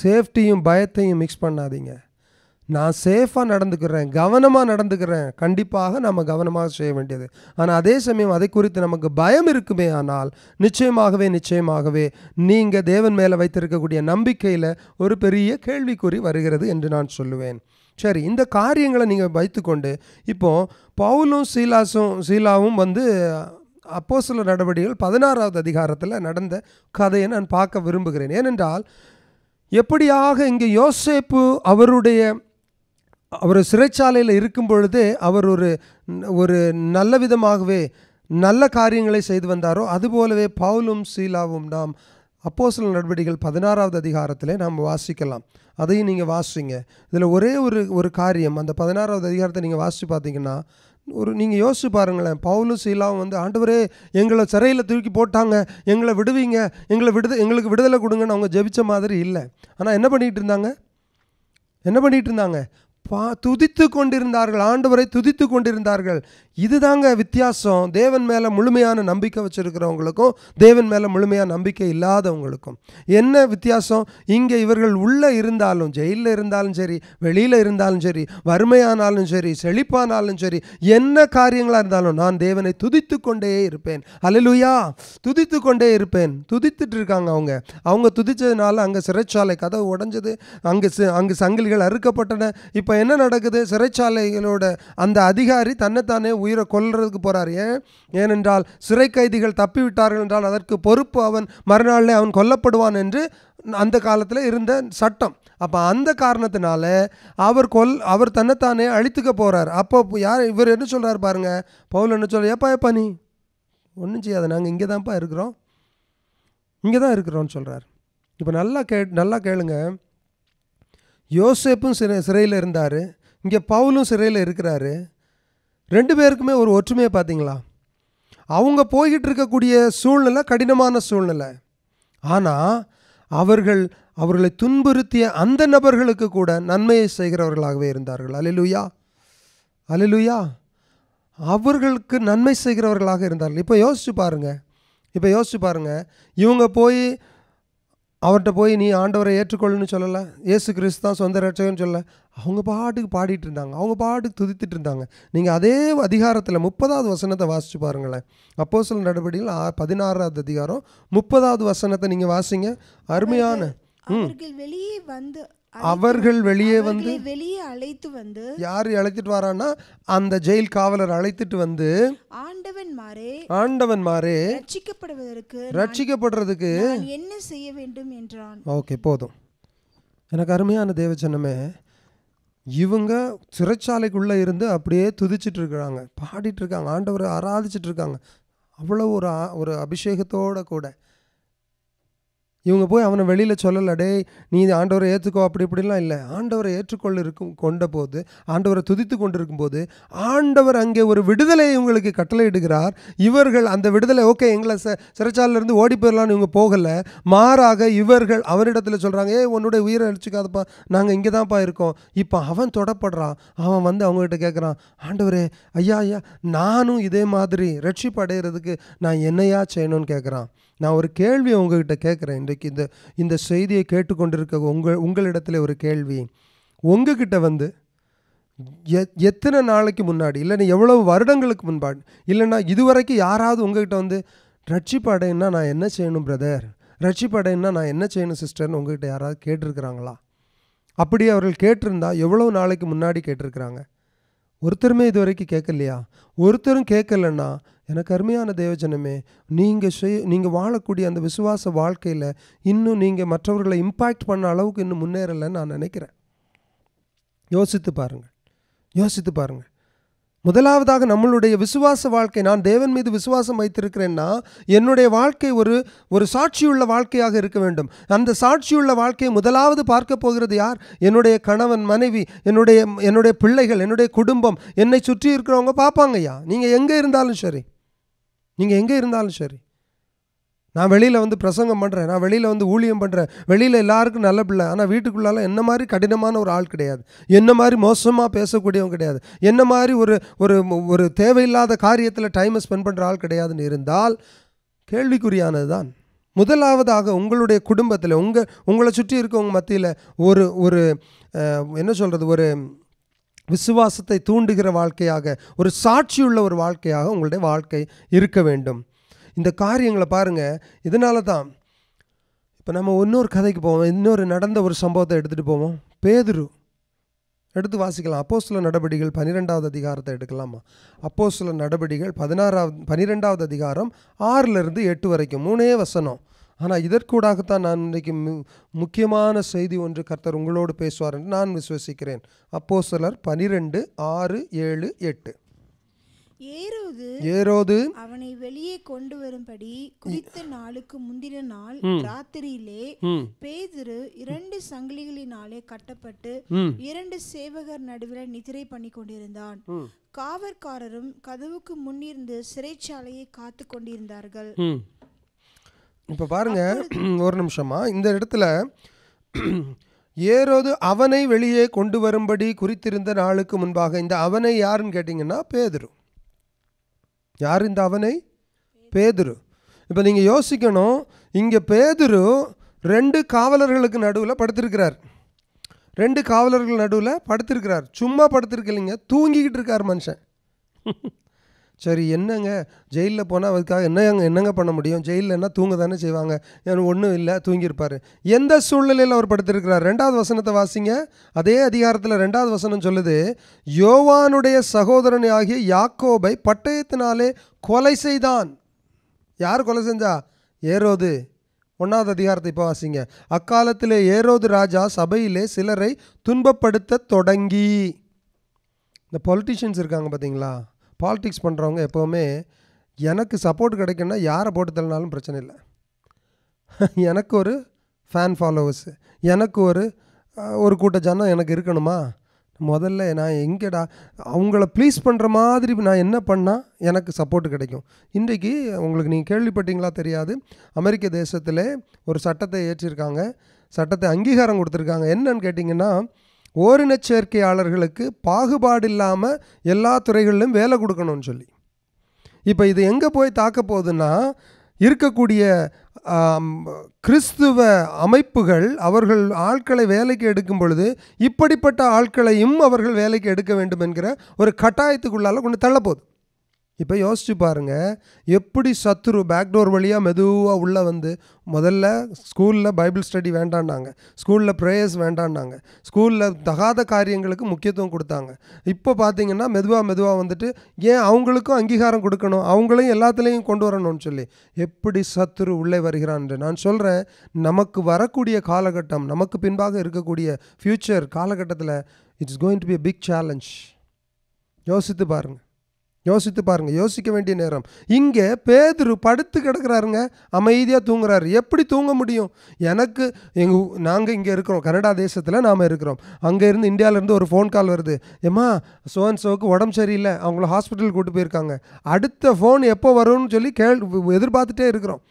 சேஃப்டியும் பயத்தையும் மிக்ஸ் பண்ணாதீங்க நான் சேஃபாக நடந்துக்கிறேன் கவனமாக நடந்துக்கிறேன் கண்டிப்பாக நம்ம கவனமாக செய்ய வேண்டியது ஆனால் அதே சமயம் அதை குறித்து நமக்கு பயம் இருக்குமே ஆனால் நிச்சயமாகவே நிச்சயமாகவே நீங்கள் தேவன் மேலே வைத்திருக்கக்கூடிய நம்பிக்கையில் ஒரு பெரிய கேள்விக்குறி வருகிறது என்று நான் சொல்லுவேன் சரி இந்த காரியங்களை நீங்கள் வைத்துக்கொண்டு இப்போது பவுலும் சீலாஸும் சீலாவும் வந்து அப்போ சில நடவடிக்கைகள் பதினாறாவது அதிகாரத்தில் நடந்த கதையை நான் பார்க்க விரும்புகிறேன் ஏனென்றால் எப்படியாக இங்கே யோசேப்பு அவருடைய அவர் சிறைச்சாலையில் இருக்கும் பொழுதே அவர் ஒரு ஒரு நல்ல விதமாகவே நல்ல காரியங்களை செய்து வந்தாரோ அதுபோலவே பவுலும் சீலாவும் நாம் அப்போ சில நடவடிக்கைகள் பதினாறாவது அதிகாரத்தில் நாம் வாசிக்கலாம் அதையும் நீங்கள் வாசிங்க இதில் ஒரே ஒரு ஒரு காரியம் அந்த பதினாறாவது அதிகாரத்தை நீங்கள் வாசித்து பார்த்தீங்கன்னா ஒரு நீங்கள் யோசிச்சு பாருங்களேன் பவுலும் சீலாவும் வந்து ஆண்டவரே எங்களை சிறையில் தூக்கி போட்டாங்க எங்களை விடுவீங்க எங்களை விடுத எங்களுக்கு விடுதலை கொடுங்கன்னு அவங்க ஜெபித்த மாதிரி இல்லை ஆனால் என்ன பண்ணிகிட்டு இருந்தாங்க என்ன பண்ணிகிட்டு இருந்தாங்க பா துதித்து கொண்டிருந்தார்கள் ஆண்டவரை துதித்து கொண்டிருந்தார்கள் இதுதாங்க வித்தியாசம் தேவன் மேலே முழுமையான நம்பிக்கை வச்சுருக்கிறவங்களுக்கும் தேவன் மேலே முழுமையான நம்பிக்கை இல்லாதவங்களுக்கும் என்ன வித்தியாசம் இங்கே இவர்கள் உள்ளே இருந்தாலும் ஜெயிலில் இருந்தாலும் சரி வெளியில் இருந்தாலும் சரி வறுமையானாலும் சரி செழிப்பானாலும் சரி என்ன காரியங்களாக இருந்தாலும் நான் தேவனை துதித்து கொண்டே இருப்பேன் அலலுயா துதித்து கொண்டே இருப்பேன் துதித்துட்டு இருக்காங்க அவங்க அவங்க துதித்ததுனால அங்கே சிறைச்சாலை கதவு உடஞ்சது அங்கே அங்கே சங்கிலிகள் அறுக்கப்பட்டன இப்போ அப்போ என்ன நடக்குது சிறைச்சாலைகளோட அந்த அதிகாரி தன்னைத்தானே உயிரை கொல்றதுக்கு போகிறார் ஏன் ஏனென்றால் சிறை கைதிகள் தப்பிவிட்டார்கள் என்றால் அதற்கு பொறுப்பு அவன் மறுநாளில் அவன் கொல்லப்படுவான் என்று அந்த காலத்தில் இருந்த சட்டம் அப்போ அந்த காரணத்தினால அவர் கொல் அவர் தன்னைத்தானே அழித்துக்க போகிறார் அப்போ யார் இவர் என்ன சொல்கிறார் பாருங்கள் பவுல் என்ன சொல்கிறார் ஏப்பா ஏப்பா நீ ஒன்றும் செய்யாது நாங்கள் இங்கே தான்ப்பா இருக்கிறோம் இங்கே தான் இருக்கிறோன்னு சொல்கிறார் இப்போ நல்லா கே நல்லா கேளுங்கள் யோசேப்பும் சிறை சிறையில் இருந்தார் இங்கே பவுலும் சிறையில் இருக்கிறாரு ரெண்டு பேருக்குமே ஒரு ஒற்றுமையை பார்த்தீங்களா அவங்க போய்கிட்டு இருக்கக்கூடிய சூழ்நிலை கடினமான சூழ்நிலை ஆனால் அவர்கள் அவர்களை துன்புறுத்திய அந்த நபர்களுக்கு கூட நன்மையை செய்கிறவர்களாகவே இருந்தார்கள் அலிலுயா அலிலுயா அவர்களுக்கு நன்மை செய்கிறவர்களாக இருந்தார்கள் இப்போ யோசிச்சு பாருங்கள் இப்போ யோசிச்சு பாருங்கள் இவங்க போய் அவர்கிட்ட போய் நீ ஆண்டவரை ஏற்றுக்கொள்ளுன்னு சொல்லலை ஏசு கிறிஸ்து தான் சொந்த ரட்சகன்னு சொல்லலை அவங்க பாட்டுக்கு பாடிட்டு இருந்தாங்க அவங்க பாட்டுக்கு துதித்துட்டு இருந்தாங்க நீங்கள் அதே அதிகாரத்தில் முப்பதாவது வசனத்தை வாசித்து பாருங்களேன் அப்போ சில நடவடிக்கையில் பதினாறாவது அதிகாரம் முப்பதாவது வசனத்தை நீங்கள் வாசிங்க அருமையான வெளியே வந்து அவர்கள் வெளியே வந்து வெளியே அழைத்து வந்து யார் அழைத்துட்டு வரான்னா அந்த ஜெயில் காவலர் அழைத்துட்டு வந்து ஆண்டவன் மாறே ஆண்டவன் மாறே ரட்சிக்கப்படுவதற்கு ரட்சிக்கப்படுறதுக்கு என்ன செய்ய வேண்டும் என்றான் ஓகே போதும் எனக்கு அருமையான சின்னமே இவங்க சிறைச்சாலைக்குள்ளே இருந்து அப்படியே துதிச்சிட்டு இருக்கிறாங்க பாடிட்டு இருக்காங்க ஆண்டவரை ஆராதிச்சிட்டு இருக்காங்க அவ்வளோ ஒரு ஒரு அபிஷேகத்தோட கூட இவங்க போய் அவனை வெளியில் சொல்லலை நீ நீ ஆண்டவரை ஏற்றுக்கோ அப்படி இப்படிலாம் இல்லை ஆண்டவரை ஏற்றுக்கொள்ள இருக்கும் கொண்ட போது ஆண்டவரை துதித்து கொண்டு இருக்கும்போது ஆண்டவர் அங்கே ஒரு விடுதலை இவங்களுக்கு கட்டளையிடுகிறார் இவர்கள் அந்த விடுதலை ஓகே எங்களை ச சிறைச்சாலிலிருந்து ஓடி போயிடலாம்னு இவங்க போகலை மாறாக இவர்கள் அவரிடத்தில் சொல்கிறாங்க ஏ உன்னுடைய உயிரை அழிச்சிக்காதப்பா நாங்கள் இங்கே தான்ப்பா இருக்கோம் இப்போ அவன் தொடப்படுறான் அவன் வந்து அவங்ககிட்ட கேட்குறான் ஆண்டவரே ஐயா ஐயா நானும் இதே மாதிரி ரட்சிப்பு அடைகிறதுக்கு நான் என்னையா செய்யணும்னு கேட்குறான் நான் ஒரு கேள்வி உங்ககிட்ட கேட்குறேன் இன்றைக்கு இந்த இந்த செய்தியை கேட்டுக்கொண்டிருக்க உங்கள் உங்களிடத்துல ஒரு கேள்வி உங்ககிட்ட வந்து எ எத்தனை நாளைக்கு முன்னாடி இல்லைன்னா எவ்வளவு வருடங்களுக்கு முன்பாடு இல்லைன்னா இதுவரைக்கும் யாராவது உங்ககிட்ட வந்து ரட்சிப்பு அடையினா நான் என்ன செய்யணும் பிரதர் ரட்சிப்பு அடையினா நான் என்ன செய்யணும் சிஸ்டர்னு உங்ககிட்ட யாராவது கேட்டிருக்கிறாங்களா அப்படி அவர்கள் கேட்டிருந்தா எவ்வளோ நாளைக்கு முன்னாடி கேட்டிருக்கிறாங்க ஒருத்தருமே இது வரைக்கும் கேட்கலையா ஒருத்தரும் கேட்கலன்னா எனக்கு அருமையான தேவஜனமே நீங்கள் செய் நீங்கள் வாழக்கூடிய அந்த விசுவாச வாழ்க்கையில் இன்னும் நீங்கள் மற்றவர்களை இம்பேக்ட் பண்ண அளவுக்கு இன்னும் முன்னேறலைன்னு நான் நினைக்கிறேன் யோசித்து பாருங்கள் யோசித்து பாருங்கள் முதலாவதாக நம்மளுடைய விசுவாச வாழ்க்கை நான் தேவன் மீது விசுவாசம் வைத்திருக்கிறேன்னா என்னுடைய வாழ்க்கை ஒரு ஒரு சாட்சியுள்ள வாழ்க்கையாக இருக்க வேண்டும் அந்த சாட்சியுள்ள வாழ்க்கையை முதலாவது பார்க்க போகிறது யார் என்னுடைய கணவன் மனைவி என்னுடைய என்னுடைய பிள்ளைகள் என்னுடைய குடும்பம் என்னை சுற்றி இருக்கிறவங்க பார்ப்பாங்கய்யா நீங்கள் எங்கே இருந்தாலும் சரி நீங்கள் எங்கே இருந்தாலும் சரி நான் வெளியில் வந்து பிரசங்கம் பண்ணுறேன் நான் வெளியில் வந்து ஊழியம் பண்ணுறேன் வெளியில் எல்லாருக்கும் நல்ல பிள்ளை ஆனால் வீட்டுக்குள்ளால என்ன மாதிரி கடினமான ஒரு ஆள் கிடையாது என்ன மாதிரி மோசமாக பேசக்கூடியவன் கிடையாது என்ன மாதிரி ஒரு ஒரு ஒரு தேவையில்லாத காரியத்தில் டைமை ஸ்பெண்ட் பண்ணுற ஆள் கிடையாதுன்னு இருந்தால் கேள்விக்குறியானது தான் முதலாவதாக உங்களுடைய குடும்பத்தில் உங்கள் உங்களை சுற்றி இருக்கவங்க மத்தியில் ஒரு ஒரு என்ன சொல்கிறது ஒரு விசுவாசத்தை தூண்டுகிற வாழ்க்கையாக ஒரு சாட்சியுள்ள ஒரு வாழ்க்கையாக உங்களுடைய வாழ்க்கை இருக்க வேண்டும் இந்த காரியங்களை பாருங்கள் இதனால தான் இப்போ நம்ம இன்னொரு கதைக்கு போவோம் இன்னொரு நடந்த ஒரு சம்பவத்தை எடுத்துகிட்டு போவோம் பேதுரு எடுத்து வாசிக்கலாம் அப்போ சில நடவடிக்கைகள் பன்னிரெண்டாவது அதிகாரத்தை எடுக்கலாமா அப்போ சில நடவடிக்கைகள் பதினாறாவது பன்னிரெண்டாவது அதிகாரம் ஆறிலிருந்து எட்டு வரைக்கும் மூணே வசனம் ஆனால் இதற்கூடாகத்தான் நான் இன்றைக்கு முக்கியமான செய்தி ஒன்று கர்த்தர் உங்களோடு பேசுவார் என்று நான் விசுவசிக்கிறேன் அப்போ சிலர் பனிரெண்டு ஆறு ஏழு எட்டு ஏரோது ஏரோது அவனை வெளியே கொண்டு வரும்படி குறித்த நாளுக்கு முந்தின நாள் ராத்திரியிலே பேதுரு இரண்டு சங்கிலிகளினாலே கட்டப்பட்டு இரண்டு சேவகர் நடுவில் நிதிரை பண்ணி கொண்டிருந்தான் காவற்காரரும் கதவுக்கு முன்னிருந்து சிறைச்சாலையை காத்து கொண்டிருந்தார்கள் இப்போ பாருங்க ஒரு நிமிஷமா இந்த இடத்துல ஏரோது அவனை வெளியே கொண்டு வரும்படி குறித்திருந்த நாளுக்கு முன்பாக இந்த அவனை யாருன்னு கேட்டிங்கன்னா பேதுரு யார் இந்த அவனை பேதுரு இப்போ நீங்கள் யோசிக்கணும் இங்கே பேதுரு ரெண்டு காவலர்களுக்கு நடுவில் படுத்திருக்கிறார் ரெண்டு காவலர்கள் நடுவில் படுத்திருக்கிறார் சும்மா படுத்திருக்கலைங்க தூங்கிக்கிட்டு இருக்கார் மனுஷன் சரி என்னங்க ஜெயிலில் போனால் அதுக்காக என்னங்க என்னங்க பண்ண முடியும் ஜெயிலில் என்ன தூங்க தானே செய்வாங்க எனக்கு ஒன்றும் இல்லை தூங்கியிருப்பார் எந்த சூழ்நிலையில் அவர் படுத்திருக்கிறார் ரெண்டாவது வசனத்தை வாசிங்க அதே அதிகாரத்தில் ரெண்டாவது வசனம் சொல்லுது யோவானுடைய சகோதரனை ஆகிய யாக்கோபை பட்டயத்தினாலே கொலை செய்தான் யார் கொலை செஞ்சா ஏரோது ஒன்றாவது அதிகாரத்தை இப்போ வாசிங்க அக்காலத்திலே ஏரோது ராஜா சபையிலே சிலரை துன்பப்படுத்த தொடங்கி இந்த பொலிட்டிஷியன்ஸ் இருக்காங்க பார்த்தீங்களா பாலிடிக்ஸ் பண்ணுறவங்க எப்போவுமே எனக்கு சப்போர்ட் கிடைக்குன்னா யாரை போட்டு தள்ளினாலும் பிரச்சனை இல்லை எனக்கு ஒரு ஃபேன் ஃபாலோவர்ஸு எனக்கு ஒரு ஒரு கூட்ட ஜனம் எனக்கு இருக்கணுமா முதல்ல நான் எங்கேடா அவங்கள ப்ளீஸ் பண்ணுற மாதிரி நான் என்ன பண்ணால் எனக்கு சப்போர்ட் கிடைக்கும் இன்றைக்கு உங்களுக்கு நீங்கள் கேள்விப்பட்டீங்களா தெரியாது அமெரிக்க தேசத்தில் ஒரு சட்டத்தை ஏற்றிருக்காங்க சட்டத்தை அங்கீகாரம் கொடுத்துருக்காங்க என்னன்னு கேட்டிங்கன்னா ஓரினச் சேர்க்கையாளர்களுக்கு பாகுபாடு இல்லாமல் எல்லா துறைகளிலும் வேலை கொடுக்கணும்னு சொல்லி இப்போ இது எங்கே போய் தாக்க போகுதுன்னா இருக்கக்கூடிய கிறிஸ்துவ அமைப்புகள் அவர்கள் ஆட்களை வேலைக்கு எடுக்கும் பொழுது இப்படிப்பட்ட ஆட்களையும் அவர்கள் வேலைக்கு எடுக்க வேண்டும் என்கிற ஒரு கட்டாயத்துக்குள்ளால் கொண்டு தள்ளப்போகுது இப்போ யோசிச்சு பாருங்கள் எப்படி சத்துரு பேக்டோர் வழியாக மெதுவாக உள்ளே வந்து முதல்ல ஸ்கூலில் பைபிள் ஸ்டடி வேண்டான்னாங்க ஸ்கூலில் ப்ரேயர்ஸ் வேண்டான்னாங்க ஸ்கூலில் தகாத காரியங்களுக்கு முக்கியத்துவம் கொடுத்தாங்க இப்போ பார்த்தீங்கன்னா மெதுவாக மெதுவாக வந்துட்டு ஏன் அவங்களுக்கும் அங்கீகாரம் கொடுக்கணும் அவங்களையும் எல்லாத்துலேயும் கொண்டு வரணும்னு சொல்லி எப்படி சத்துரு உள்ளே வருகிறான் நான் சொல்கிறேன் நமக்கு வரக்கூடிய காலகட்டம் நமக்கு பின்பாக இருக்கக்கூடிய ஃப்யூச்சர் காலகட்டத்தில் it's going to be big challenge யோசித்து பாருங்கள் யோசித்து பாருங்கள் யோசிக்க வேண்டிய நேரம் இங்கே பேதுரு படுத்து கிடக்கிறாருங்க அமைதியாக தூங்குறாரு எப்படி தூங்க முடியும் எனக்கு எங்கள் நாங்கள் இங்கே இருக்கிறோம் கனடா தேசத்தில் நாம் இருக்கிறோம் அங்கேருந்து இந்தியாவிலேருந்து ஒரு ஃபோன் கால் வருது ஏம்மா சோன் சோக்கு உடம்பு சரியில்லை அவங்கள ஹாஸ்பிட்டல் கூட்டு போயிருக்காங்க அடுத்த ஃபோன் எப்போ வரும்னு சொல்லி கேள் எதிர்பார்த்துட்டே இருக்கிறோம்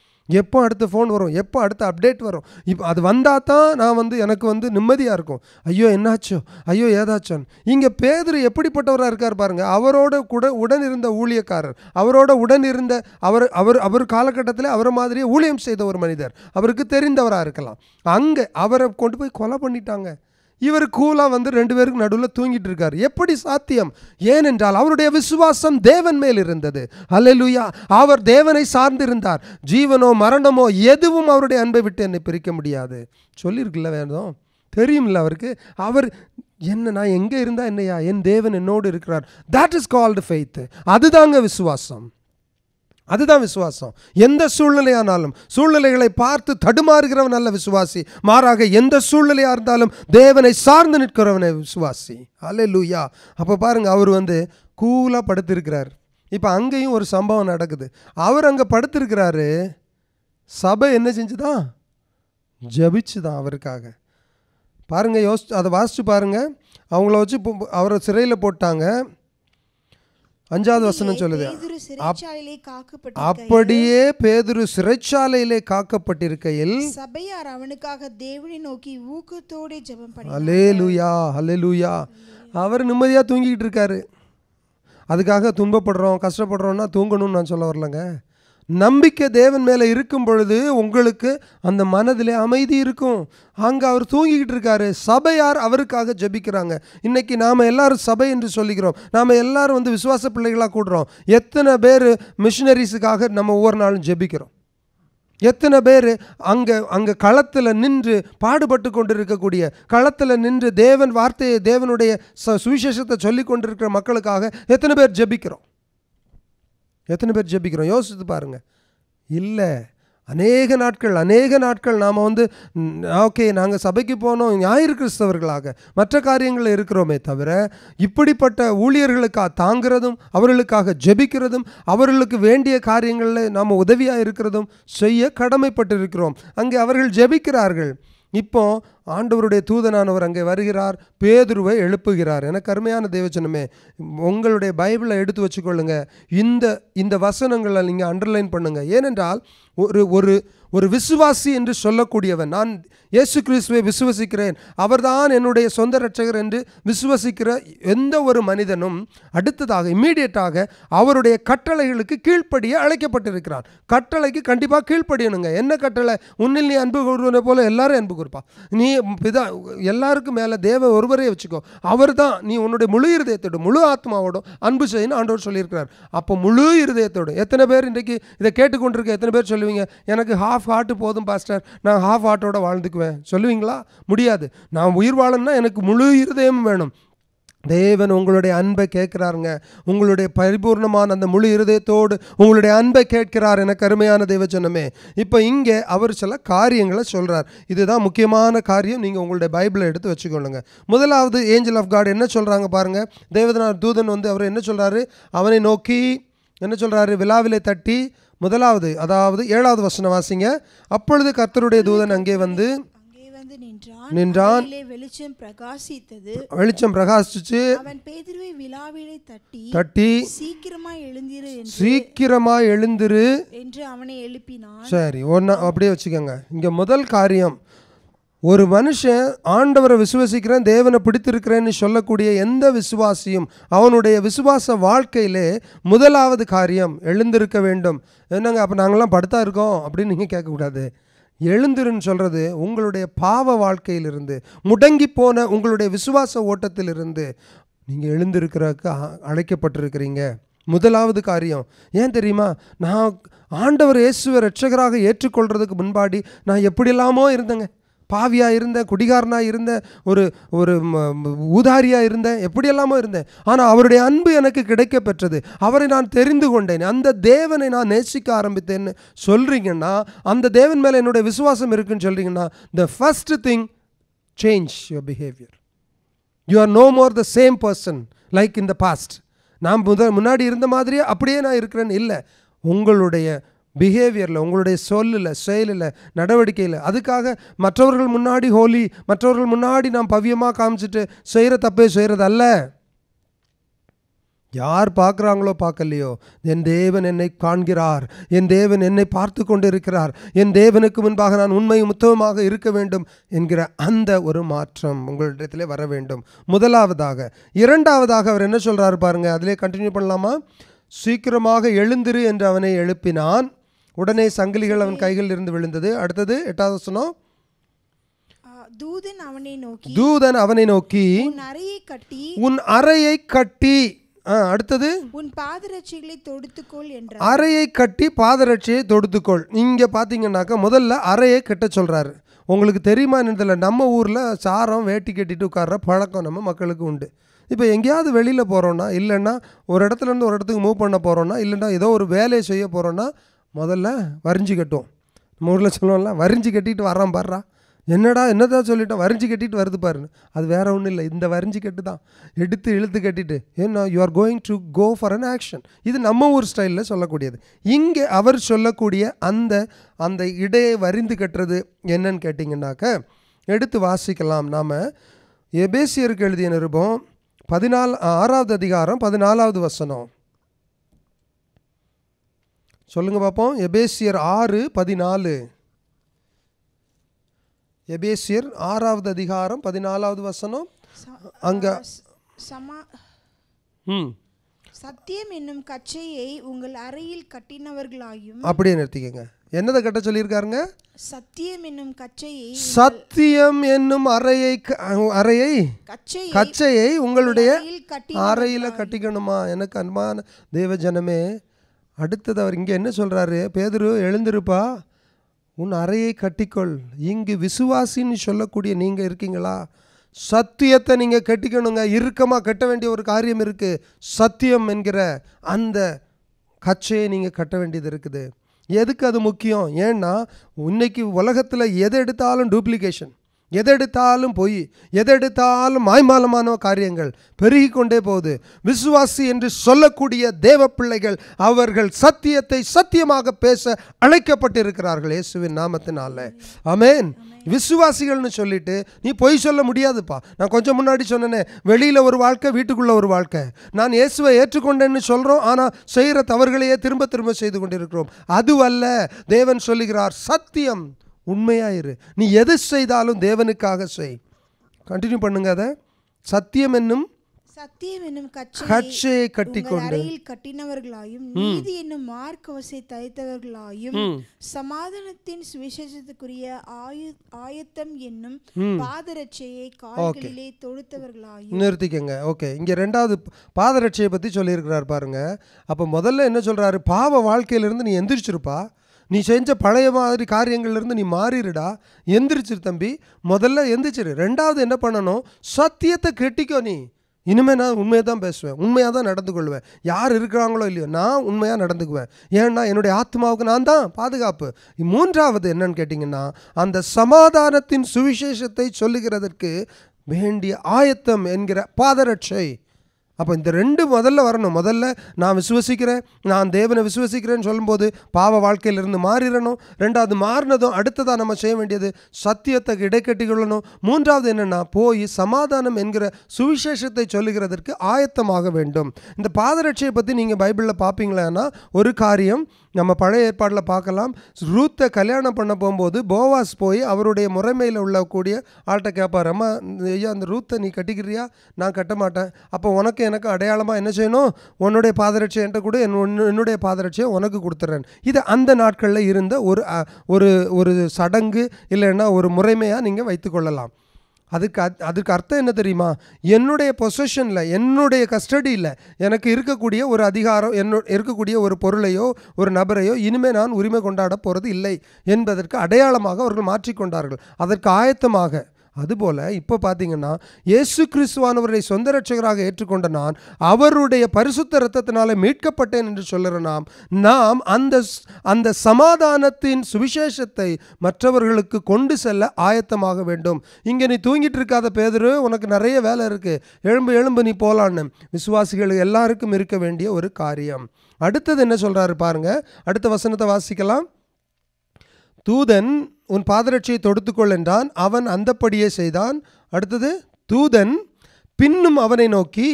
எப்போ அடுத்த ஃபோன் வரும் எப்போ அடுத்த அப்டேட் வரும் இப்போ அது வந்தால் தான் நான் வந்து எனக்கு வந்து நிம்மதியாக இருக்கும் ஐயோ என்னாச்சோ ஐயோ ஏதாச்சோன்னு இங்கே பேதர் எப்படிப்பட்டவராக இருக்கார் பாருங்கள் அவரோட கூட உடன் இருந்த ஊழியக்காரர் அவரோட உடன் இருந்த அவர் அவர் அவர் காலகட்டத்தில் அவரை மாதிரியே ஊழியம் செய்த ஒரு மனிதர் அவருக்கு தெரிந்தவராக இருக்கலாம் அங்கே அவரை கொண்டு போய் கொலை பண்ணிட்டாங்க இவர் கூலாக வந்து ரெண்டு பேருக்கு நடுவில் தூங்கிட்டு இருக்கார் எப்படி சாத்தியம் ஏனென்றால் அவருடைய விசுவாசம் தேவன் மேல் இருந்தது அல்லேலுயா அவர் தேவனை சார்ந்திருந்தார் ஜீவனோ மரணமோ எதுவும் அவருடைய அன்பை விட்டு என்னை பிரிக்க முடியாது சொல்லியிருக்குல்ல வேணும் தெரியும்ல அவருக்கு அவர் என்ன நான் எங்கே இருந்தால் என்னையா என் தேவன் என்னோடு இருக்கிறார் தட் இஸ் கால்டு ஃபெய்த்து அதுதாங்க விசுவாசம் அதுதான் விசுவாசம் எந்த சூழ்நிலையானாலும் சூழ்நிலைகளை பார்த்து தடுமாறுகிறவன் அல்ல விசுவாசி மாறாக எந்த சூழ்நிலையாக இருந்தாலும் தேவனை சார்ந்து நிற்கிறவனை விசுவாசி அலே லூயா அப்போ பாருங்கள் அவர் வந்து கூலாக படுத்திருக்கிறார் இப்போ அங்கேயும் ஒரு சம்பவம் நடக்குது அவர் அங்கே படுத்திருக்கிறாரு சபை என்ன செஞ்சுதான் ஜபிச்சு தான் அவருக்காக பாருங்கள் யோசிச்சு அதை வாசித்து பாருங்கள் அவங்கள வச்சு அவரை சிறையில் போட்டாங்க அஞ்சாவது வசனம் சொல்லுது அப்படியே பேதுரு சிறைச்சாலையிலே காக்கப்பட்டிருக்கையில் சபையார் அவனுக்காக தேவனை நோக்கி ஊக்கத்தோட ஜெபம் அலேலுயா அலேலுயா அவர் நிம்மதியாக தூங்கிக்கிட்டு இருக்காரு அதுக்காக துன்பப்படுறோம் கஷ்டப்படுறோம்னா தூங்கணும்னு நான் சொல்ல வரலங்க நம்பிக்கை தேவன் மேலே இருக்கும் பொழுது உங்களுக்கு அந்த மனதில் அமைதி இருக்கும் அங்கே அவர் தூங்கிக்கிட்டு இருக்காரு சபையார் அவருக்காக ஜபிக்கிறாங்க இன்றைக்கி நாம் எல்லோரும் சபை என்று சொல்லிக்கிறோம் நாம் எல்லோரும் வந்து விசுவாச பிள்ளைகளாக கூடுறோம் எத்தனை பேர் மிஷினரிஸுக்காக நம்ம ஒவ்வொரு நாளும் ஜபிக்கிறோம் எத்தனை பேர் அங்கே அங்கே களத்தில் நின்று பாடுபட்டு கொண்டு இருக்கக்கூடிய களத்தில் நின்று தேவன் வார்த்தையை தேவனுடைய ச சுவிசேஷத்தை சொல்லி கொண்டிருக்கிற மக்களுக்காக எத்தனை பேர் ஜபிக்கிறோம் எத்தனை பேர் ஜெபிக்கிறோம் யோசித்து பாருங்கள் இல்லை அநேக நாட்கள் அநேக நாட்கள் நாம் வந்து ஓகே நாங்கள் சபைக்கு போனோம் ஞாயிறு கிறிஸ்தவர்களாக மற்ற காரியங்களில் இருக்கிறோமே தவிர இப்படிப்பட்ட ஊழியர்களுக்காக தாங்கிறதும் அவர்களுக்காக ஜெபிக்கிறதும் அவர்களுக்கு வேண்டிய காரியங்களில் நாம் உதவியாக இருக்கிறதும் செய்ய கடமைப்பட்டு இருக்கிறோம் அங்கே அவர்கள் ஜெபிக்கிறார்கள் இப்போ ஆண்டவருடைய தூதனானவர் அங்கே வருகிறார் பேதுருவை எழுப்புகிறார் என கருமையான தேவச்சனமே உங்களுடைய பைபிளை எடுத்து வச்சுக்கொள்ளுங்க இந்த இந்த வசனங்களை நீங்கள் அண்டர்லைன் பண்ணுங்கள் ஏனென்றால் ஒரு ஒரு ஒரு விசுவாசி என்று சொல்லக்கூடியவன் நான் இயேசு கிறிஸ்துவை விசுவசிக்கிறேன் அவர்தான் என்னுடைய சொந்த ரட்சகர் என்று விசுவசிக்கிற எந்த ஒரு மனிதனும் அடுத்ததாக இம்மீடியட்டாக அவருடைய கட்டளைகளுக்கு கீழ்ப்படிய அழைக்கப்பட்டிருக்கிறான் கட்டளைக்கு கண்டிப்பாக கீழ்ப்படியணுங்க என்ன கட்டளை உன்னில் நீ அன்பு கூறுவதை போல எல்லாரும் அன்பு கொடுப்பா நீ பிதா எல்லாருக்கும் மேலே தேவ ஒருவரே வச்சுக்கோ அவர் தான் நீ உன்னுடைய முழு இருதயத்தோடு முழு ஆத்மாவோட அன்பு செய்யணும் ஆண்டவர் சொல்லியிருக்கிறார் அப்போ முழு இருதயத்தோடு எத்தனை பேர் இன்றைக்கு இதை கேட்டுக்கொண்டிருக்க எத்தனை பேர் சொல்லுவீங்க எனக்கு ஹாஃப் ஹார்ட்டு போதும் பாஸ்டர் நான் ஹாஃப் ஹார்ட்டோட வாழ்ந்துக்குவேன் சொல்லுவேன் சொல்லுவீங்களா முடியாது நான் உயிர் வாழன்னா எனக்கு முழு இருதயம் வேணும் தேவன் உங்களுடைய அன்பை கேட்குறாருங்க உங்களுடைய பரிபூர்ணமான அந்த முழு இருதயத்தோடு உங்களுடைய அன்பை கேட்கிறார் என கருமையான தேவச்சனமே இப்போ இங்கே அவர் சில காரியங்களை சொல்கிறார் இதுதான் முக்கியமான காரியம் நீங்கள் உங்களுடைய பைபிளை எடுத்து வச்சுக்கொள்ளுங்க முதலாவது ஏஞ்சல் ஆஃப் காட் என்ன சொல்கிறாங்க பாருங்கள் தேவதனார் தூதன் வந்து அவர் என்ன சொல்கிறாரு அவனை நோக்கி என்ன சொல்கிறாரு விழாவிலே தட்டி முதலாவது அதாவது ஏழாவது வசனம் வாசிங்க அப்பொழுது கர்த்தருடைய தூதன் அங்கே வந்து வந்து நின்றான் நின்றான் வெளிச்சம் பிரகாசித்தது வெளிச்சம் பிரகாசிச்சு அவன் பேதுருவை விழாவிலே தட்டி தட்டி சீக்கிரமா எழுந்திரு சீக்கிரமா எழுந்திரு என்று அவனை எழுப்பினான் சரி ஒன்னா அப்படியே வச்சுக்கோங்க இங்க முதல் காரியம் ஒரு மனுஷன் ஆண்டவரை விசுவசிக்கிறேன் தேவனை பிடித்திருக்கிறேன்னு சொல்லக்கூடிய எந்த விசுவாசியும் அவனுடைய விசுவாச வாழ்க்கையிலே முதலாவது காரியம் எழுந்திருக்க வேண்டும் என்னங்க அப்போ நாங்களாம் படுத்தா இருக்கோம் அப்படின்னு நீங்கள் கேட்கக்கூடாது எழுந்திருன்னு சொல்கிறது உங்களுடைய பாவ வாழ்க்கையிலிருந்து முடங்கி போன உங்களுடைய விசுவாச ஓட்டத்திலிருந்து நீங்கள் எழுந்திருக்கிறக்கு அழைக்கப்பட்டிருக்கிறீங்க முதலாவது காரியம் ஏன் தெரியுமா நான் ஆண்டவர் இயேசுவை ரட்சகராக ஏற்றுக்கொள்கிறதுக்கு முன்பாடி நான் இல்லாமோ இருந்தேங்க பாவியாக இருந்த குடிகாரனாக இருந்த ஒரு ஒரு ஊதாரியாக இருந்தேன் எப்படியெல்லாமோ இருந்தேன் ஆனால் அவருடைய அன்பு எனக்கு கிடைக்க பெற்றது அவரை நான் தெரிந்து கொண்டேன் அந்த தேவனை நான் நேசிக்க ஆரம்பித்தேன்னு சொல்கிறீங்கன்னா அந்த தேவன் மேலே என்னுடைய விசுவாசம் இருக்குன்னு சொல்கிறீங்கன்னா the first thing change your behaviour you are no more the same person like in the past நான் முத முன்னாடி இருந்த மாதிரியே அப்படியே நான் இருக்கிறேன்னு இல்லை உங்களுடைய பிஹேவியரில் உங்களுடைய சொல்லில் செயலில் நடவடிக்கையில் அதுக்காக மற்றவர்கள் முன்னாடி ஹோலி மற்றவர்கள் முன்னாடி நாம் பவியமாக காமிச்சிட்டு செய்கிற தப்பே செய்கிறது அல்ல யார் பார்க்குறாங்களோ பார்க்கலையோ என் தேவன் என்னை காண்கிறார் என் தேவன் என்னை பார்த்து கொண்டு இருக்கிறார் என் தேவனுக்கு முன்பாக நான் உண்மை முத்தவமாக இருக்க வேண்டும் என்கிற அந்த ஒரு மாற்றம் உங்களிடத்தில் வர வேண்டும் முதலாவதாக இரண்டாவதாக அவர் என்ன சொல்கிறாரு பாருங்கள் அதிலே கண்டினியூ பண்ணலாமா சீக்கிரமாக எழுந்திரு என்று அவனை எழுப்பினான் உடனே சங்கிலிகள் அவன் கைகளில் இருந்து விழுந்தது அடுத்தது எட்டாவது சொன்னோம் தூதன் அவனை நோக்கி தூதன் அவனை நோக்கி உன் அறையை கட்டி உன் அறையை கட்டி அடுத்தது உன் பாதரட்சிகளை தொடுத்துக்கொள் என்ற அறையை கட்டி பாதரட்சியை தொடுத்துக்கொள் நீங்க பார்த்தீங்கன்னாக்கா முதல்ல அறையை கட்ட சொல்கிறாரு உங்களுக்கு தெரியுமா என்னதில்ல நம்ம ஊரில் சாரம் வேட்டி கட்டிட்டு உட்கார்ற பழக்கம் நம்ம மக்களுக்கு உண்டு இப்போ எங்கேயாவது வெளியில் போகிறோன்னா இல்லைன்னா ஒரு இடத்துலேருந்து ஒரு இடத்துக்கு மூவ் பண்ண போகிறோன்னா இல்லைன்னா ஏதோ ஒரு வேலையை செய்ய போகிறோன்னா முதல்ல வரிஞ்சு கட்டும் நம்ம ஊரில் சொல்லுவோம்ல வரிஞ்சு கட்டிட்டு வரான் பாடுறா என்னடா என்னதான் சொல்லிட்டோம் வரிஞ்சு கட்டிட்டு வருது பாருன்னு அது வேற ஒன்றும் இல்லை இந்த வரிஞ்சு கட்டு தான் எடுத்து இழுத்து கட்டிட்டு ஏன்னா you are going to go for an action இது நம்ம ஊர் ஸ்டைலில் சொல்லக்கூடியது இங்கே அவர் சொல்லக்கூடிய அந்த அந்த இடையை வரிந்து கட்டுறது என்னன்னு கேட்டிங்கன்னாக்க எடுத்து வாசிக்கலாம் நாம் எபேசியருக்கு எழுதிய நிருபம் பதினாலு ஆறாவது அதிகாரம் பதினாலாவது வசனம் சொல்லுங்கள் பார்ப்போம் எபேசியர் ஆறு பதினாலு எபேசியர் ஆறாவது அதிகாரம் பதினாலாவது வசனம் அங்கே சமா ம் சத்தியம் என்னும் கச்சையை உங்கள் அறையில் கட்டினவர்களாயும் அப்படியே நிறுத்திக்கங்க என்னதை கட்ட சொல்லியிருக்காருங்க சத்தியம் என்னும் கச்சையை சத்தியம் என்னும் அறையை அறையை கச்சையை உங்களுடைய அறையில் கட்டிக்கணுமா எனக்கு அன்பான தேவ ஜனமே அடுத்தது அவர் இங்கே என்ன சொல்கிறாரு பேதுரு எழுந்திருப்பா உன் அறையை கட்டிக்கொள் இங்கு விசுவாசின்னு சொல்லக்கூடிய நீங்கள் இருக்கீங்களா சத்தியத்தை நீங்கள் கட்டிக்கணுங்க இறுக்கமாக கட்ட வேண்டிய ஒரு காரியம் இருக்குது சத்தியம் என்கிற அந்த கச்சையை நீங்கள் கட்ட வேண்டியது இருக்குது எதுக்கு அது முக்கியம் ஏன்னா இன்றைக்கி உலகத்தில் எதை எடுத்தாலும் டூப்ளிகேஷன் எதெடுத்தாலும் பொய் எதெடுத்தாலும் மாய்மாலமான காரியங்கள் பெருகி கொண்டே போகுது விசுவாசி என்று சொல்லக்கூடிய தேவ பிள்ளைகள் அவர்கள் சத்தியத்தை சத்தியமாக பேச அழைக்கப்பட்டிருக்கிறார்கள் இயேசுவின் நாமத்தினால அமேன் விசுவாசிகள்னு சொல்லிட்டு நீ பொய் சொல்ல முடியாதுப்பா நான் கொஞ்சம் முன்னாடி சொன்னேனே வெளியில் ஒரு வாழ்க்கை வீட்டுக்குள்ளே ஒரு வாழ்க்கை நான் இயேசுவை ஏற்றுக்கொண்டேன்னு சொல்கிறோம் ஆனால் செய்கிற தவறுகளையே திரும்ப திரும்ப செய்து கொண்டிருக்கிறோம் அதுவல்ல தேவன் சொல்லுகிறார் சத்தியம் உண்மையாயிரு நீ எது செய்தாலும் தேவனுக்காக செய் கண்டினியூ பண்ணுங்க அதை சத்தியம் என்னும் சத்தியம் என்னும் கச்சையை கட்டிக்கொண்டு கட்டினவர்களாயும் நீதி என்னும் மார்க்கவசை தைத்தவர்களாயும் சமாதானத்தின் சுவிசேஷத்துக்குரிய ஆயத்தம் என்னும் பாதரட்சையை கால்களிலே தொழுத்தவர்களாயும் நிறுத்திக்கங்க ஓகே இங்க ரெண்டாவது பாதரட்சையை பத்தி சொல்லியிருக்கிறார் பாருங்க அப்ப முதல்ல என்ன சொல்றாரு பாவ வாழ்க்கையிலிருந்து நீ எந்திரிச்சிருப்பா நீ செஞ்ச பழைய மாதிரி காரியங்கள்லேருந்து நீ மாறிடுடா எந்திரிச்சிரு தம்பி முதல்ல எந்திரிச்சிரு ரெண்டாவது என்ன பண்ணணும் சத்தியத்தை கெட்டிக்கோ நீ இனிமேல் நான் உண்மையை தான் பேசுவேன் உண்மையாக தான் நடந்து கொள்வேன் யார் இருக்கிறாங்களோ இல்லையோ நான் உண்மையாக நடந்துக்குவேன் ஏன்னா என்னுடைய ஆத்மாவுக்கு நான் தான் பாதுகாப்பு மூன்றாவது என்னன்னு கேட்டிங்கன்னா அந்த சமாதானத்தின் சுவிசேஷத்தை சொல்லுகிறதற்கு வேண்டிய ஆயத்தம் என்கிற பாதரட்சை அப்போ இந்த ரெண்டு முதல்ல வரணும் முதல்ல நான் விசுவசிக்கிறேன் நான் தேவனை விசுவசிக்கிறேன்னு சொல்லும்போது பாவ வாழ்க்கையிலிருந்து மாறிடணும் ரெண்டாவது மாறினதும் அடுத்ததாக நம்ம செய்ய வேண்டியது சத்தியத்தை இடைக்கட்டி கொள்ளணும் மூன்றாவது என்னென்னா போய் சமாதானம் என்கிற சுவிசேஷத்தை சொல்லுகிறதற்கு ஆயத்தமாக வேண்டும் இந்த பாதரட்சியை பற்றி நீங்கள் பைபிளில் பார்ப்பீங்களேன்னா ஒரு காரியம் நம்ம பழைய ஏற்பாடில் பார்க்கலாம் ரூத்தை கல்யாணம் பண்ண போகும்போது போவாஸ் போய் அவருடைய முறைமையில் உள்ளக்கூடிய ஆள்கிட்ட கேட்பார் அம்மா ஐயா அந்த ரூத்தை நீ கட்டிக்கிறியா நான் கட்ட மாட்டேன் அப்போ உனக்கு எனக்கு அடையாளமாக என்ன செய்யணும் உன்னுடைய பாதரட்சியை என்ற கூட என்னுடைய பாதரட்சியை உனக்கு கொடுத்துட்றேன் இது அந்த நாட்களில் இருந்த ஒரு ஒரு ஒரு சடங்கு இல்லைன்னா ஒரு முறைமையாக நீங்கள் வைத்துக்கொள்ளலாம் அதுக்கு அதுக்கு அர்த்தம் என்ன தெரியுமா என்னுடைய பொசஷனில் என்னுடைய கஸ்டடியில் எனக்கு இருக்கக்கூடிய ஒரு அதிகாரம் என்னோ இருக்கக்கூடிய ஒரு பொருளையோ ஒரு நபரையோ இனிமேல் நான் உரிமை கொண்டாட போகிறது இல்லை என்பதற்கு அடையாளமாக அவர்கள் மாற்றிக்கொண்டார்கள் அதற்கு ஆயத்தமாக அதுபோல் இப்போ பார்த்தீங்கன்னா இயேசு கிறிஸ்துவானவரை சொந்த ரட்சகராக ஏற்றுக்கொண்ட நான் அவருடைய பரிசுத்த ரத்தத்தினால மீட்கப்பட்டேன் என்று சொல்லுற நாம் நாம் அந்த அந்த சமாதானத்தின் சுவிசேஷத்தை மற்றவர்களுக்கு கொண்டு செல்ல ஆயத்தமாக வேண்டும் இங்கே நீ தூங்கிட்டு இருக்காத பேதரு உனக்கு நிறைய வேலை இருக்குது எழும்பு எழும்பு நீ போலான்னு விசுவாசிகள் எல்லாருக்கும் இருக்க வேண்டிய ஒரு காரியம் அடுத்தது என்ன சொல்கிறாரு பாருங்கள் அடுத்த வசனத்தை வாசிக்கலாம் தூதன் உன் பாதரட்சியை தொடுத்துக்கொள் என்றான் அவன் அந்தப்படியே செய்தான் அடுத்தது தூதன் பின்னும் அவனை நோக்கி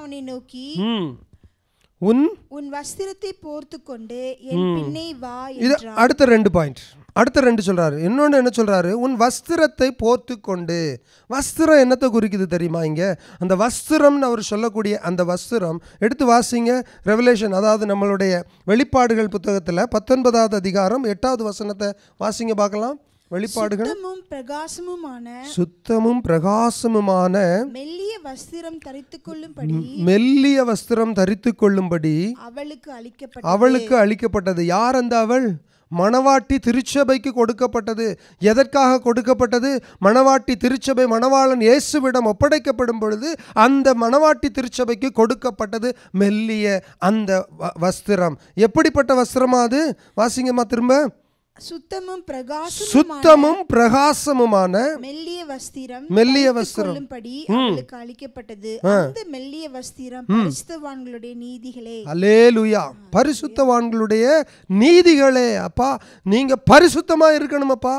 அவனை நோக்கி உன் உன் வஸ்திரத்தை போர்த்து கொண்டு என் பின்னே வா அடுத்த ரெண்டு பாயிண்ட் அடுத்த ரெண்டு சொல்கிறாரு இன்னொன்று என்ன சொல்கிறாரு உன் வஸ்திரத்தை போர்த்து கொண்டு வஸ்திரம் என்னத்தை குறிக்குது தெரியுமா இங்கே அந்த வஸ்திரம்னு அவர் சொல்லக்கூடிய அந்த வஸ்திரம் எடுத்து வாசிங்க ரெவலேஷன் அதாவது நம்மளுடைய வெளிப்பாடுகள் புத்தகத்தில் பத்தொன்பதாவது அதிகாரம் எட்டாவது வசனத்தை வாசிங்க பார்க்கலாம் வெளிப்பாடுகள் பிரகாசமுமான சுத்தமும் பிரகாசமுமான மெல்லிய வஸ்திரம் தரித்து கொள்ளும்படி மெல்லிய வஸ்திரம் தரித்து கொள்ளும்படி அவளுக்கு அளிக்கப்பட்டது அவளுக்கு அளிக்கப்பட்டது யார் அந்த அவள் மணவாட்டி திருச்சபைக்கு கொடுக்கப்பட்டது எதற்காக கொடுக்கப்பட்டது மணவாட்டி திருச்சபை மணவாளன் இயேசுவிடம் ஒப்படைக்கப்படும் பொழுது அந்த மணவாட்டி திருச்சபைக்கு கொடுக்கப்பட்டது மெல்லிய அந்த வஸ்திரம் எப்படிப்பட்ட வஸ்திரமா அது வாசிங்கம்மா திரும்ப சுத்தமும் பிரகாசமும் சுத்தமும் பிரகாசமுமான மெல்லிய வஸ்திரம் மெல்லிய வஸ்திரம் படி அவளுக்கு அளிக்கப்பட்டது அந்த மெல்லிய வஸ்திரம் பரிசுத்தவான்களுடைய நீதிகளே அல்லேலுயா பரிசுத்தவான்களுடைய நீதிகளே அப்பா நீங்க பரிசுத்தமா இருக்கணும் அப்பா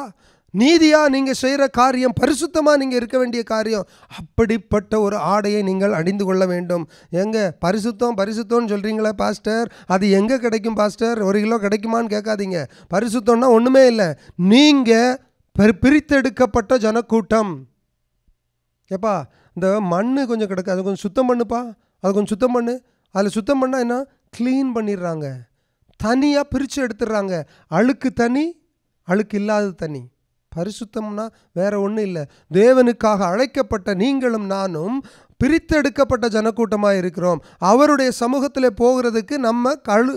நீதியாக நீங்கள் செய்கிற காரியம் பரிசுத்தமாக நீங்கள் இருக்க வேண்டிய காரியம் அப்படிப்பட்ட ஒரு ஆடையை நீங்கள் அணிந்து கொள்ள வேண்டும் எங்கே பரிசுத்தம் பரிசுத்தம்னு சொல்கிறீங்களே பாஸ்டர் அது எங்கே கிடைக்கும் பாஸ்டர் ஒரு கிலோ கிடைக்குமான்னு கேட்காதீங்க பரிசுத்தம்னா ஒன்றுமே இல்லை நீங்கள் பிரித்தெடுக்கப்பட்ட ஜனக்கூட்டம் எப்பா இந்த மண் கொஞ்சம் கிடக்கு அது கொஞ்சம் சுத்தம் பண்ணுப்பா அது கொஞ்சம் சுத்தம் பண்ணு அதில் சுத்தம் பண்ணால் என்ன க்ளீன் பண்ணிடுறாங்க தனியாக பிரித்து எடுத்துடுறாங்க அழுக்கு தனி அழுக்கு இல்லாத தனி பரிசுத்தம்னா வேற ஒன்றும் இல்லை தேவனுக்காக அழைக்கப்பட்ட நீங்களும் நானும் பிரித்தெடுக்கப்பட்ட ஜனக்கூட்டமாக இருக்கிறோம் அவருடைய சமூகத்தில் போகிறதுக்கு நம்ம கழு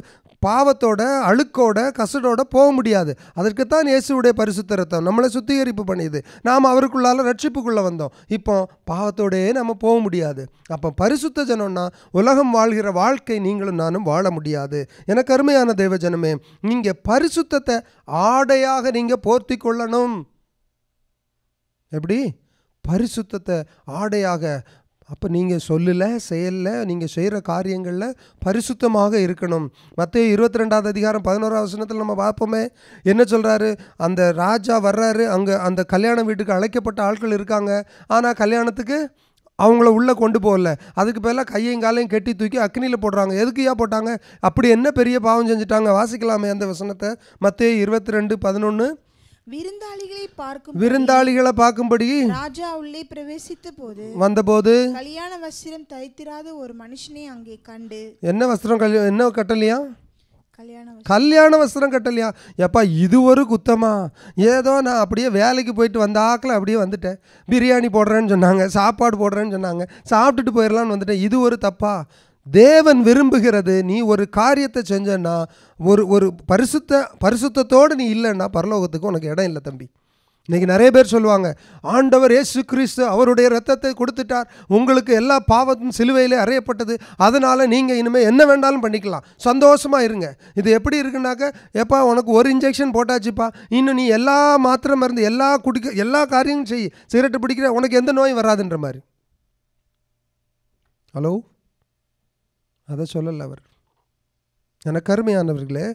பாவத்தோட அழுக்கோட கசடோட போக முடியாது அதற்கு தான் இயேசுடைய பரிசுத்த ரத்தம் நம்மளை சுத்திகரிப்பு பண்ணியது நாம் அவருக்குள்ளால ரட்சிப்புக்குள்ளே வந்தோம் இப்போ பாவத்தோடையே நம்ம போக முடியாது அப்போ பரிசுத்த ஜனம்னா உலகம் வாழ்கிற வாழ்க்கை நீங்களும் நானும் வாழ முடியாது எனக்கு அருமையான தெய்வ ஜனமே நீங்கள் பரிசுத்தத்தை ஆடையாக நீங்கள் போர்த்தி கொள்ளணும் எப்படி பரிசுத்தத்தை ஆடையாக அப்போ நீங்கள் சொல்லலை செயலில் நீங்கள் செய்கிற காரியங்களில் பரிசுத்தமாக இருக்கணும் மற்ற இருபத்தி ரெண்டாவது அதிகாரம் பதினோராவது வசனத்தில் நம்ம பார்ப்போமே என்ன சொல்கிறாரு அந்த ராஜா வர்றாரு அங்கே அந்த கல்யாண வீட்டுக்கு அழைக்கப்பட்ட ஆட்கள் இருக்காங்க ஆனால் கல்யாணத்துக்கு அவங்கள உள்ளே கொண்டு போகல அதுக்கு பதிலாக கையையும் காலையும் கெட்டி தூக்கி அக்னியில் போடுறாங்க எதுக்கு ஏன் போட்டாங்க அப்படி என்ன பெரிய பாவம் செஞ்சுட்டாங்க வாசிக்கலாமே அந்த வசனத்தை மற்ற இருபத்தி ரெண்டு பதினொன்று விருந்தாளிகளை பார்க்கும் விருந்தாளிகளை பார்க்கும்படி ராஜா உள்ளே பிரவேசித்த போது வந்தபோது கல்யாண வஸ்திரம் தைத்திராத ஒரு மனுஷனை அங்கே கண்டு என்ன வஸ்திரம் என்ன கட்டலையா கல்யாண வஸ்திரம் கட்டலையா எப்பா இது ஒரு குத்தமா ஏதோ நான் அப்படியே வேலைக்கு போயிட்டு வந்த ஆக்கில் அப்படியே வந்துட்டேன் பிரியாணி போடுறேன்னு சொன்னாங்க சாப்பாடு போடுறேன்னு சொன்னாங்க சாப்பிட்டுட்டு போயிடலான்னு வந்துட்டேன் இது ஒரு தப்பா தேவன் விரும்புகிறது நீ ஒரு காரியத்தை செஞ்சன்னா ஒரு ஒரு பரிசுத்த பரிசுத்தத்தோடு நீ இல்லைன்னா பரலோகத்துக்கு உனக்கு இடம் இல்லை தம்பி இன்றைக்கி நிறைய பேர் சொல்லுவாங்க ஆண்டவர் ஏசு கிறிஸ்து அவருடைய ரத்தத்தை கொடுத்துட்டார் உங்களுக்கு எல்லா பாவத்தும் சிலுவையிலே அறையப்பட்டது அதனால் நீங்கள் இனிமேல் என்ன வேண்டாலும் பண்ணிக்கலாம் சந்தோஷமாக இருங்க இது எப்படி இருக்குனாக்க எப்பா உனக்கு ஒரு இன்ஜெக்ஷன் போட்டாச்சுப்பா இன்னும் நீ எல்லா மாத்திரை மருந்து எல்லா குடிக்க எல்லா காரியமும் செய் சிகரெட்டு பிடிக்கிற உனக்கு எந்த நோயும் வராதுன்ற மாதிரி ஹலோ அதை சொல்லலை அவர் எனக்கு கருமையானவர்களே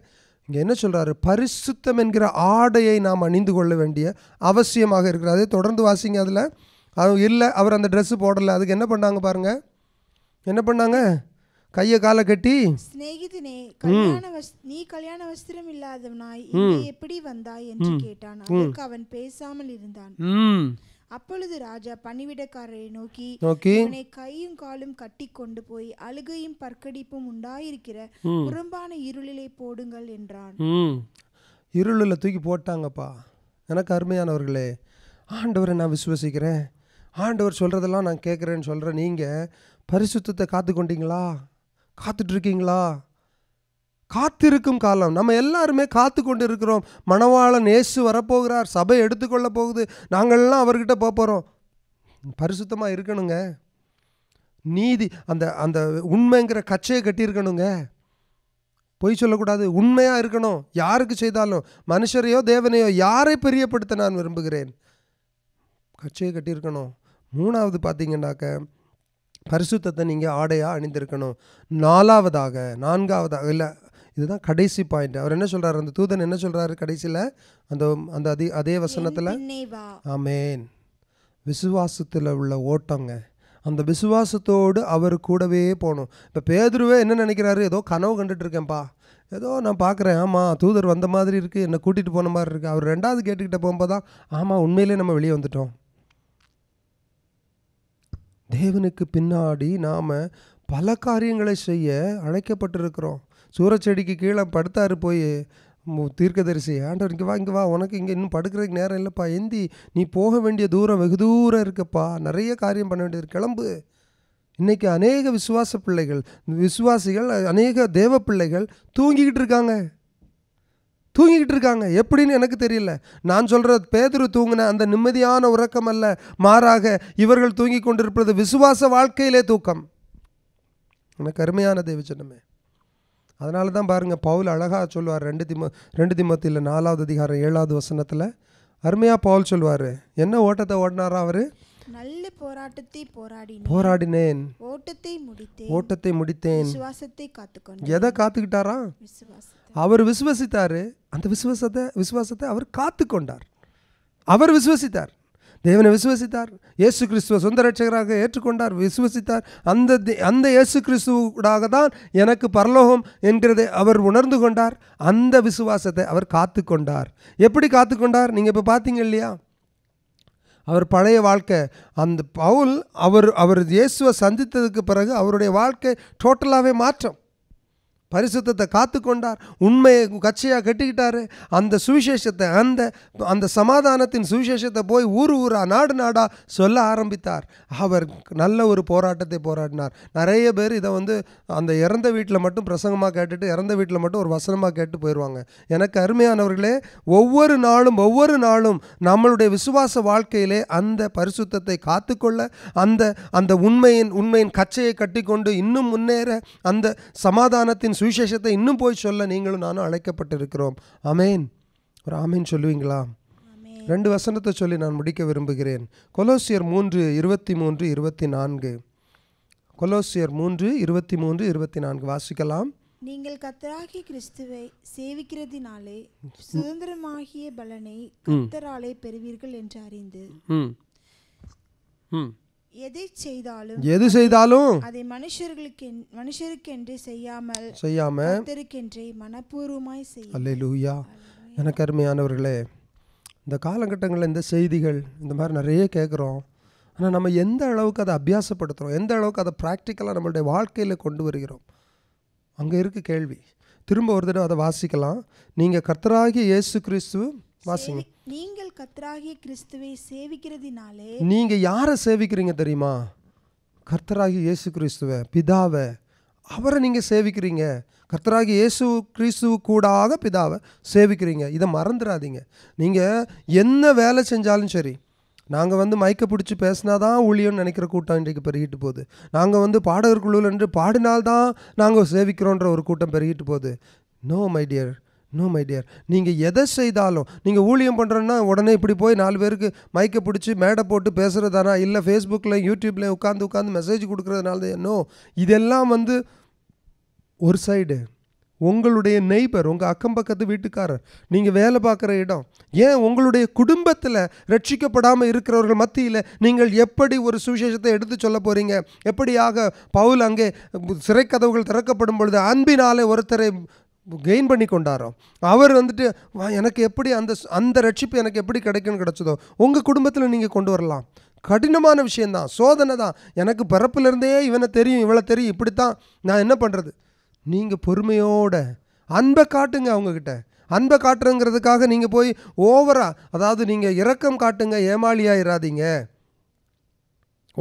இங்கே என்ன சொல்கிறாரு பரிசுத்தம் என்கிற ஆடையை நாம் அணிந்து கொள்ள வேண்டிய அவசியமாக இருக்கிறது அதே தொடர்ந்து வாசிங்க அதில் அது இல்லை அவர் அந்த ட்ரெஸ்ஸு போடலை அதுக்கு என்ன பண்ணாங்க பாருங்கள் என்ன பண்ணாங்க கையை காலை கட்டி சிநேகிதனே நீ கல்யாண வஸ்திரம் இல்லாதவனாய் எப்படி வந்தாய் என்று கேட்டான் அவன் பேசாமல் இருந்தான் அப்பொழுது ராஜா பணிவிடக்காரரை நோக்கி நோக்கி உன்னை கையும் காலும் கட்டி கொண்டு போய் அழுகையும் பற்கடிப்பும் உண்டாயிருக்கிற புறம்பான இருளிலே போடுங்கள் என்றான் இருளில் தூக்கி போட்டாங்கப்பா எனக்கு அருமையானவர்களே ஆண்டவரை நான் விசுவசிக்கிறேன் ஆண்டவர் சொல்கிறதெல்லாம் நான் கேட்குறேன்னு சொல்கிறேன் நீங்கள் பரிசுத்தத்தை காத்து கொண்டீங்களா காத்துட்ருக்கீங்களா காத்திருக்கும் காலம் நம்ம எல்லாருமே காத்து கொண்டு இருக்கிறோம் மணவாளன் ஏசு வரப்போகிறார் சபை எடுத்துக்கொள்ள போகுது நாங்கள்லாம் அவர்கிட்ட போகிறோம் பரிசுத்தமாக இருக்கணுங்க நீதி அந்த அந்த உண்மைங்கிற கச்சையை கட்டியிருக்கணுங்க பொய் சொல்லக்கூடாது உண்மையாக இருக்கணும் யாருக்கு செய்தாலும் மனுஷரையோ தேவனையோ யாரை பெரியப்படுத்த நான் விரும்புகிறேன் கச்சையை கட்டியிருக்கணும் மூணாவது பார்த்தீங்கன்னாக்க பரிசுத்தத்தை நீங்கள் ஆடையாக அணிந்திருக்கணும் நாலாவதாக நான்காவதாக இல்லை இதுதான் கடைசி பாயிண்ட் அவர் என்ன சொல்றாரு அந்த தூதன் என்ன சொல்றாரு கடைசியில் அந்த அந்த அதே அதே வசனத்தில் ஆமேன் விசுவாசத்தில் உள்ள ஓட்டங்க அந்த விசுவாசத்தோடு அவர் கூடவே போகணும் இப்போ பேதுருவே என்ன நினைக்கிறாரு ஏதோ கனவு கண்டுட்டு இருக்கேன்ப்பா ஏதோ நான் பார்க்குறேன் ஆமாம் தூதர் வந்த மாதிரி இருக்குது என்னை கூட்டிகிட்டு போன மாதிரி இருக்குது அவர் ரெண்டாவது கேட்டுக்கிட்ட போகும்போது தான் ஆமாம் உண்மையிலே நம்ம வெளியே வந்துட்டோம் தேவனுக்கு பின்னாடி நாம் பல காரியங்களை செய்ய அழைக்கப்பட்டிருக்கிறோம் சூறச்செடிக்கு கீழே படுத்தாரு போய் தீர்க்கதரிசி ஆண்டவர் இங்கே வா இங்கே வா உனக்கு இங்கே இன்னும் படுக்கிறதுக்கு நேரம் இல்லைப்பா எந்தி நீ போக வேண்டிய தூரம் வெகு தூரம் இருக்குப்பா நிறைய காரியம் பண்ண வேண்டியது கிளம்பு இன்றைக்கி அநேக விசுவாச பிள்ளைகள் விசுவாசிகள் அநேக தேவ பிள்ளைகள் தூங்கிக்கிட்டு இருக்காங்க தூங்கிக்கிட்டு இருக்காங்க எப்படின்னு எனக்கு தெரியல நான் சொல்கிற பேதரு தூங்கின அந்த நிம்மதியான உறக்கம் அல்ல மாறாக இவர்கள் தூங்கி கொண்டிருப்பது விசுவாச வாழ்க்கையிலே தூக்கம் எனக்கு அருமையான தெய்வச்சனமே அதனால தான் பாருங்கள் பவுல் அழகாக சொல்லுவார் ரெண்டு திம ரெண்டு திமத்தில் நாலாவது அதிகாரம் ஏழாவது வசனத்தில் அருமையாக பவுல் சொல்லுவார் என்ன ஓட்டத்தை ஓடினாரா அவர் நல்ல போராட்டத்தை போராடி போராடினேன் ஓட்டத்தை முடித்தேன் ஓட்டத்தை முடித்தேன் விசுவாசத்தை காத்துக்கொண்டேன் எதை காத்துக்கிட்டாரா அவர் விசுவசித்தார் அந்த விசுவாசத்தை விசுவாசத்தை அவர் காத்துக்கொண்டார் அவர் விசுவசித்தார் தேவனை விசுவசித்தார் இயேசு கிறிஸ்துவ சொந்த ரட்சகராக ஏற்றுக்கொண்டார் விசுவசித்தார் அந்த அந்த இயேசு கிறிஸ்துவாக தான் எனக்கு பரலோகம் என்கிறதை அவர் உணர்ந்து கொண்டார் அந்த விசுவாசத்தை அவர் காத்து கொண்டார் எப்படி காத்து கொண்டார் நீங்கள் இப்போ பார்த்தீங்க இல்லையா அவர் பழைய வாழ்க்கை அந்த பவுல் அவர் அவர் இயேசுவை சந்தித்ததுக்கு பிறகு அவருடைய வாழ்க்கை டோட்டலாகவே மாற்றம் பரிசுத்தத்தை காத்து கொண்டார் உண்மையை கட்சியாக கட்டிக்கிட்டாரு அந்த சுவிசேஷத்தை அந்த அந்த சமாதானத்தின் சுவிசேஷத்தை போய் ஊர் ஊரா நாடு நாடா சொல்ல ஆரம்பித்தார் அவர் நல்ல ஒரு போராட்டத்தை போராடினார் நிறைய பேர் இதை வந்து அந்த இறந்த வீட்டில் மட்டும் பிரசங்கமாக கேட்டுட்டு இறந்த வீட்டில் மட்டும் ஒரு வசனமாக கேட்டு போயிடுவாங்க எனக்கு அருமையானவர்களே ஒவ்வொரு நாளும் ஒவ்வொரு நாளும் நம்மளுடைய விசுவாச வாழ்க்கையிலே அந்த பரிசுத்தத்தை காத்துக்கொள்ள அந்த அந்த உண்மையின் உண்மையின் கச்சையை கட்டிக்கொண்டு இன்னும் முன்னேற அந்த சமாதானத்தின் சுவிசேஷத்தை இன்னும் போய் சொல்ல நீங்களும் நானும் அழைக்கப்பட்டிருக்கிறோம் அமேன் ஒரு ஆமேன் சொல்லுவீங்களா ரெண்டு வசனத்தை சொல்லி நான் முடிக்க விரும்புகிறேன் கொலோசியர் மூன்று இருபத்தி மூன்று இருபத்தி நான்கு கொலோசியர் மூன்று இருபத்தி மூன்று இருபத்தி நான்கு வாசிக்கலாம் நீங்கள் கத்தராகி கிறிஸ்துவை சேவிக்கிறதினாலே சுதந்திரமாகிய பலனை கத்தராலே பெறுவீர்கள் என்று அறிந்து எதை செய்தாலும் எது செய்தாலும் அதை மனுஷர்களுக்கு மனுஷருக்கு செய்யாமல் செய்யாம மனப்பூர்வமாய் செய்யும் அல்லேலூயா எனக்கு அருமையானவர்களே இந்த காலகட்டங்களில் இந்த செய்திகள் இந்த மாதிரி நிறைய கேட்குறோம் ஆனால் நம்ம எந்த அளவுக்கு அதை அபியாசப்படுத்துகிறோம் எந்த அளவுக்கு அதை ப்ராக்டிக்கலாக நம்மளுடைய வாழ்க்கையில் கொண்டு வருகிறோம் அங்கே இருக்க கேள்வி திரும்ப ஒரு தடவை அதை வாசிக்கலாம் நீங்கள் கர்த்தராகி இயேசு கிறிஸ்து வாசிங்க நீங்கள் கர்த்தராகிய கிறிஸ்துவை சேவிக்கிறதுனாலே நீங்க யாரை சேவிக்கிறீங்க தெரியுமா கர்த்தராகிய இயேசு கிறிஸ்துவ பிதாவை அவரை நீங்கள் சேவிக்கிறீங்க கர்த்தராகி இயேசு கிறிஸ்து கூடாக பிதாவை சேவிக்கிறீங்க இதை மறந்துடாதீங்க நீங்கள் என்ன வேலை செஞ்சாலும் சரி நாங்கள் வந்து மைக்கை பிடிச்சி பேசினா தான் ஊழியம்னு நினைக்கிற கூட்டம் இன்றைக்கு பெருகிட்டு போகுது நாங்கள் வந்து பாடகர் குழுவில் என்று பாடினால்தான் நாங்கள் சேவிக்கிறோன்ற ஒரு கூட்டம் பெருகிட்டு போகுது no my dear no my dear நீங்கள் எதை செய்தாலும் நீங்கள் ஊழியம் பண்ணுறோன்னா உடனே இப்படி போய் நாலு பேருக்கு மைக்கை பிடிச்சி மேடை போட்டு பேசுகிறதானா இல்லை ஃபேஸ்புக்கில் யூடியூப்பில் உட்காந்து உட்காந்து மெசேஜ் கொடுக்குறதுனால தான் இதெல்லாம் வந்து ஒரு சைடு உங்களுடைய நெய்பர் உங்கள் அக்கம் பக்கத்து வீட்டுக்காரர் நீங்கள் வேலை பார்க்குற இடம் ஏன் உங்களுடைய குடும்பத்தில் ரட்சிக்கப்படாமல் இருக்கிறவர்கள் மத்தியில் நீங்கள் எப்படி ஒரு சுவிசேஷத்தை எடுத்து சொல்ல போகிறீங்க எப்படியாக பவுல் அங்கே சிறைக்கதவுகள் திறக்கப்படும் பொழுது அன்பினாலே ஒருத்தரை கெயின் பண்ணி கொண்டாடுறோம் அவர் வந்துட்டு எனக்கு எப்படி அந்த அந்த ரட்சிப்பு எனக்கு எப்படி கிடைக்கும்னு கிடச்சதோ உங்கள் குடும்பத்தில் நீங்கள் கொண்டு வரலாம் கடினமான விஷயந்தான் சோதனை தான் எனக்கு பிறப்புலேருந்தே இவனை தெரியும் இவளை தெரியும் இப்படி தான் நான் என்ன பண்ணுறது நீங்கள் பொறுமையோட அன்பை காட்டுங்க அவங்கக்கிட்ட அன்பை காட்டுறங்கிறதுக்காக நீங்கள் போய் ஓவராக அதாவது நீங்கள் இரக்கம் காட்டுங்க ஏமாளியாகிடாதீங்க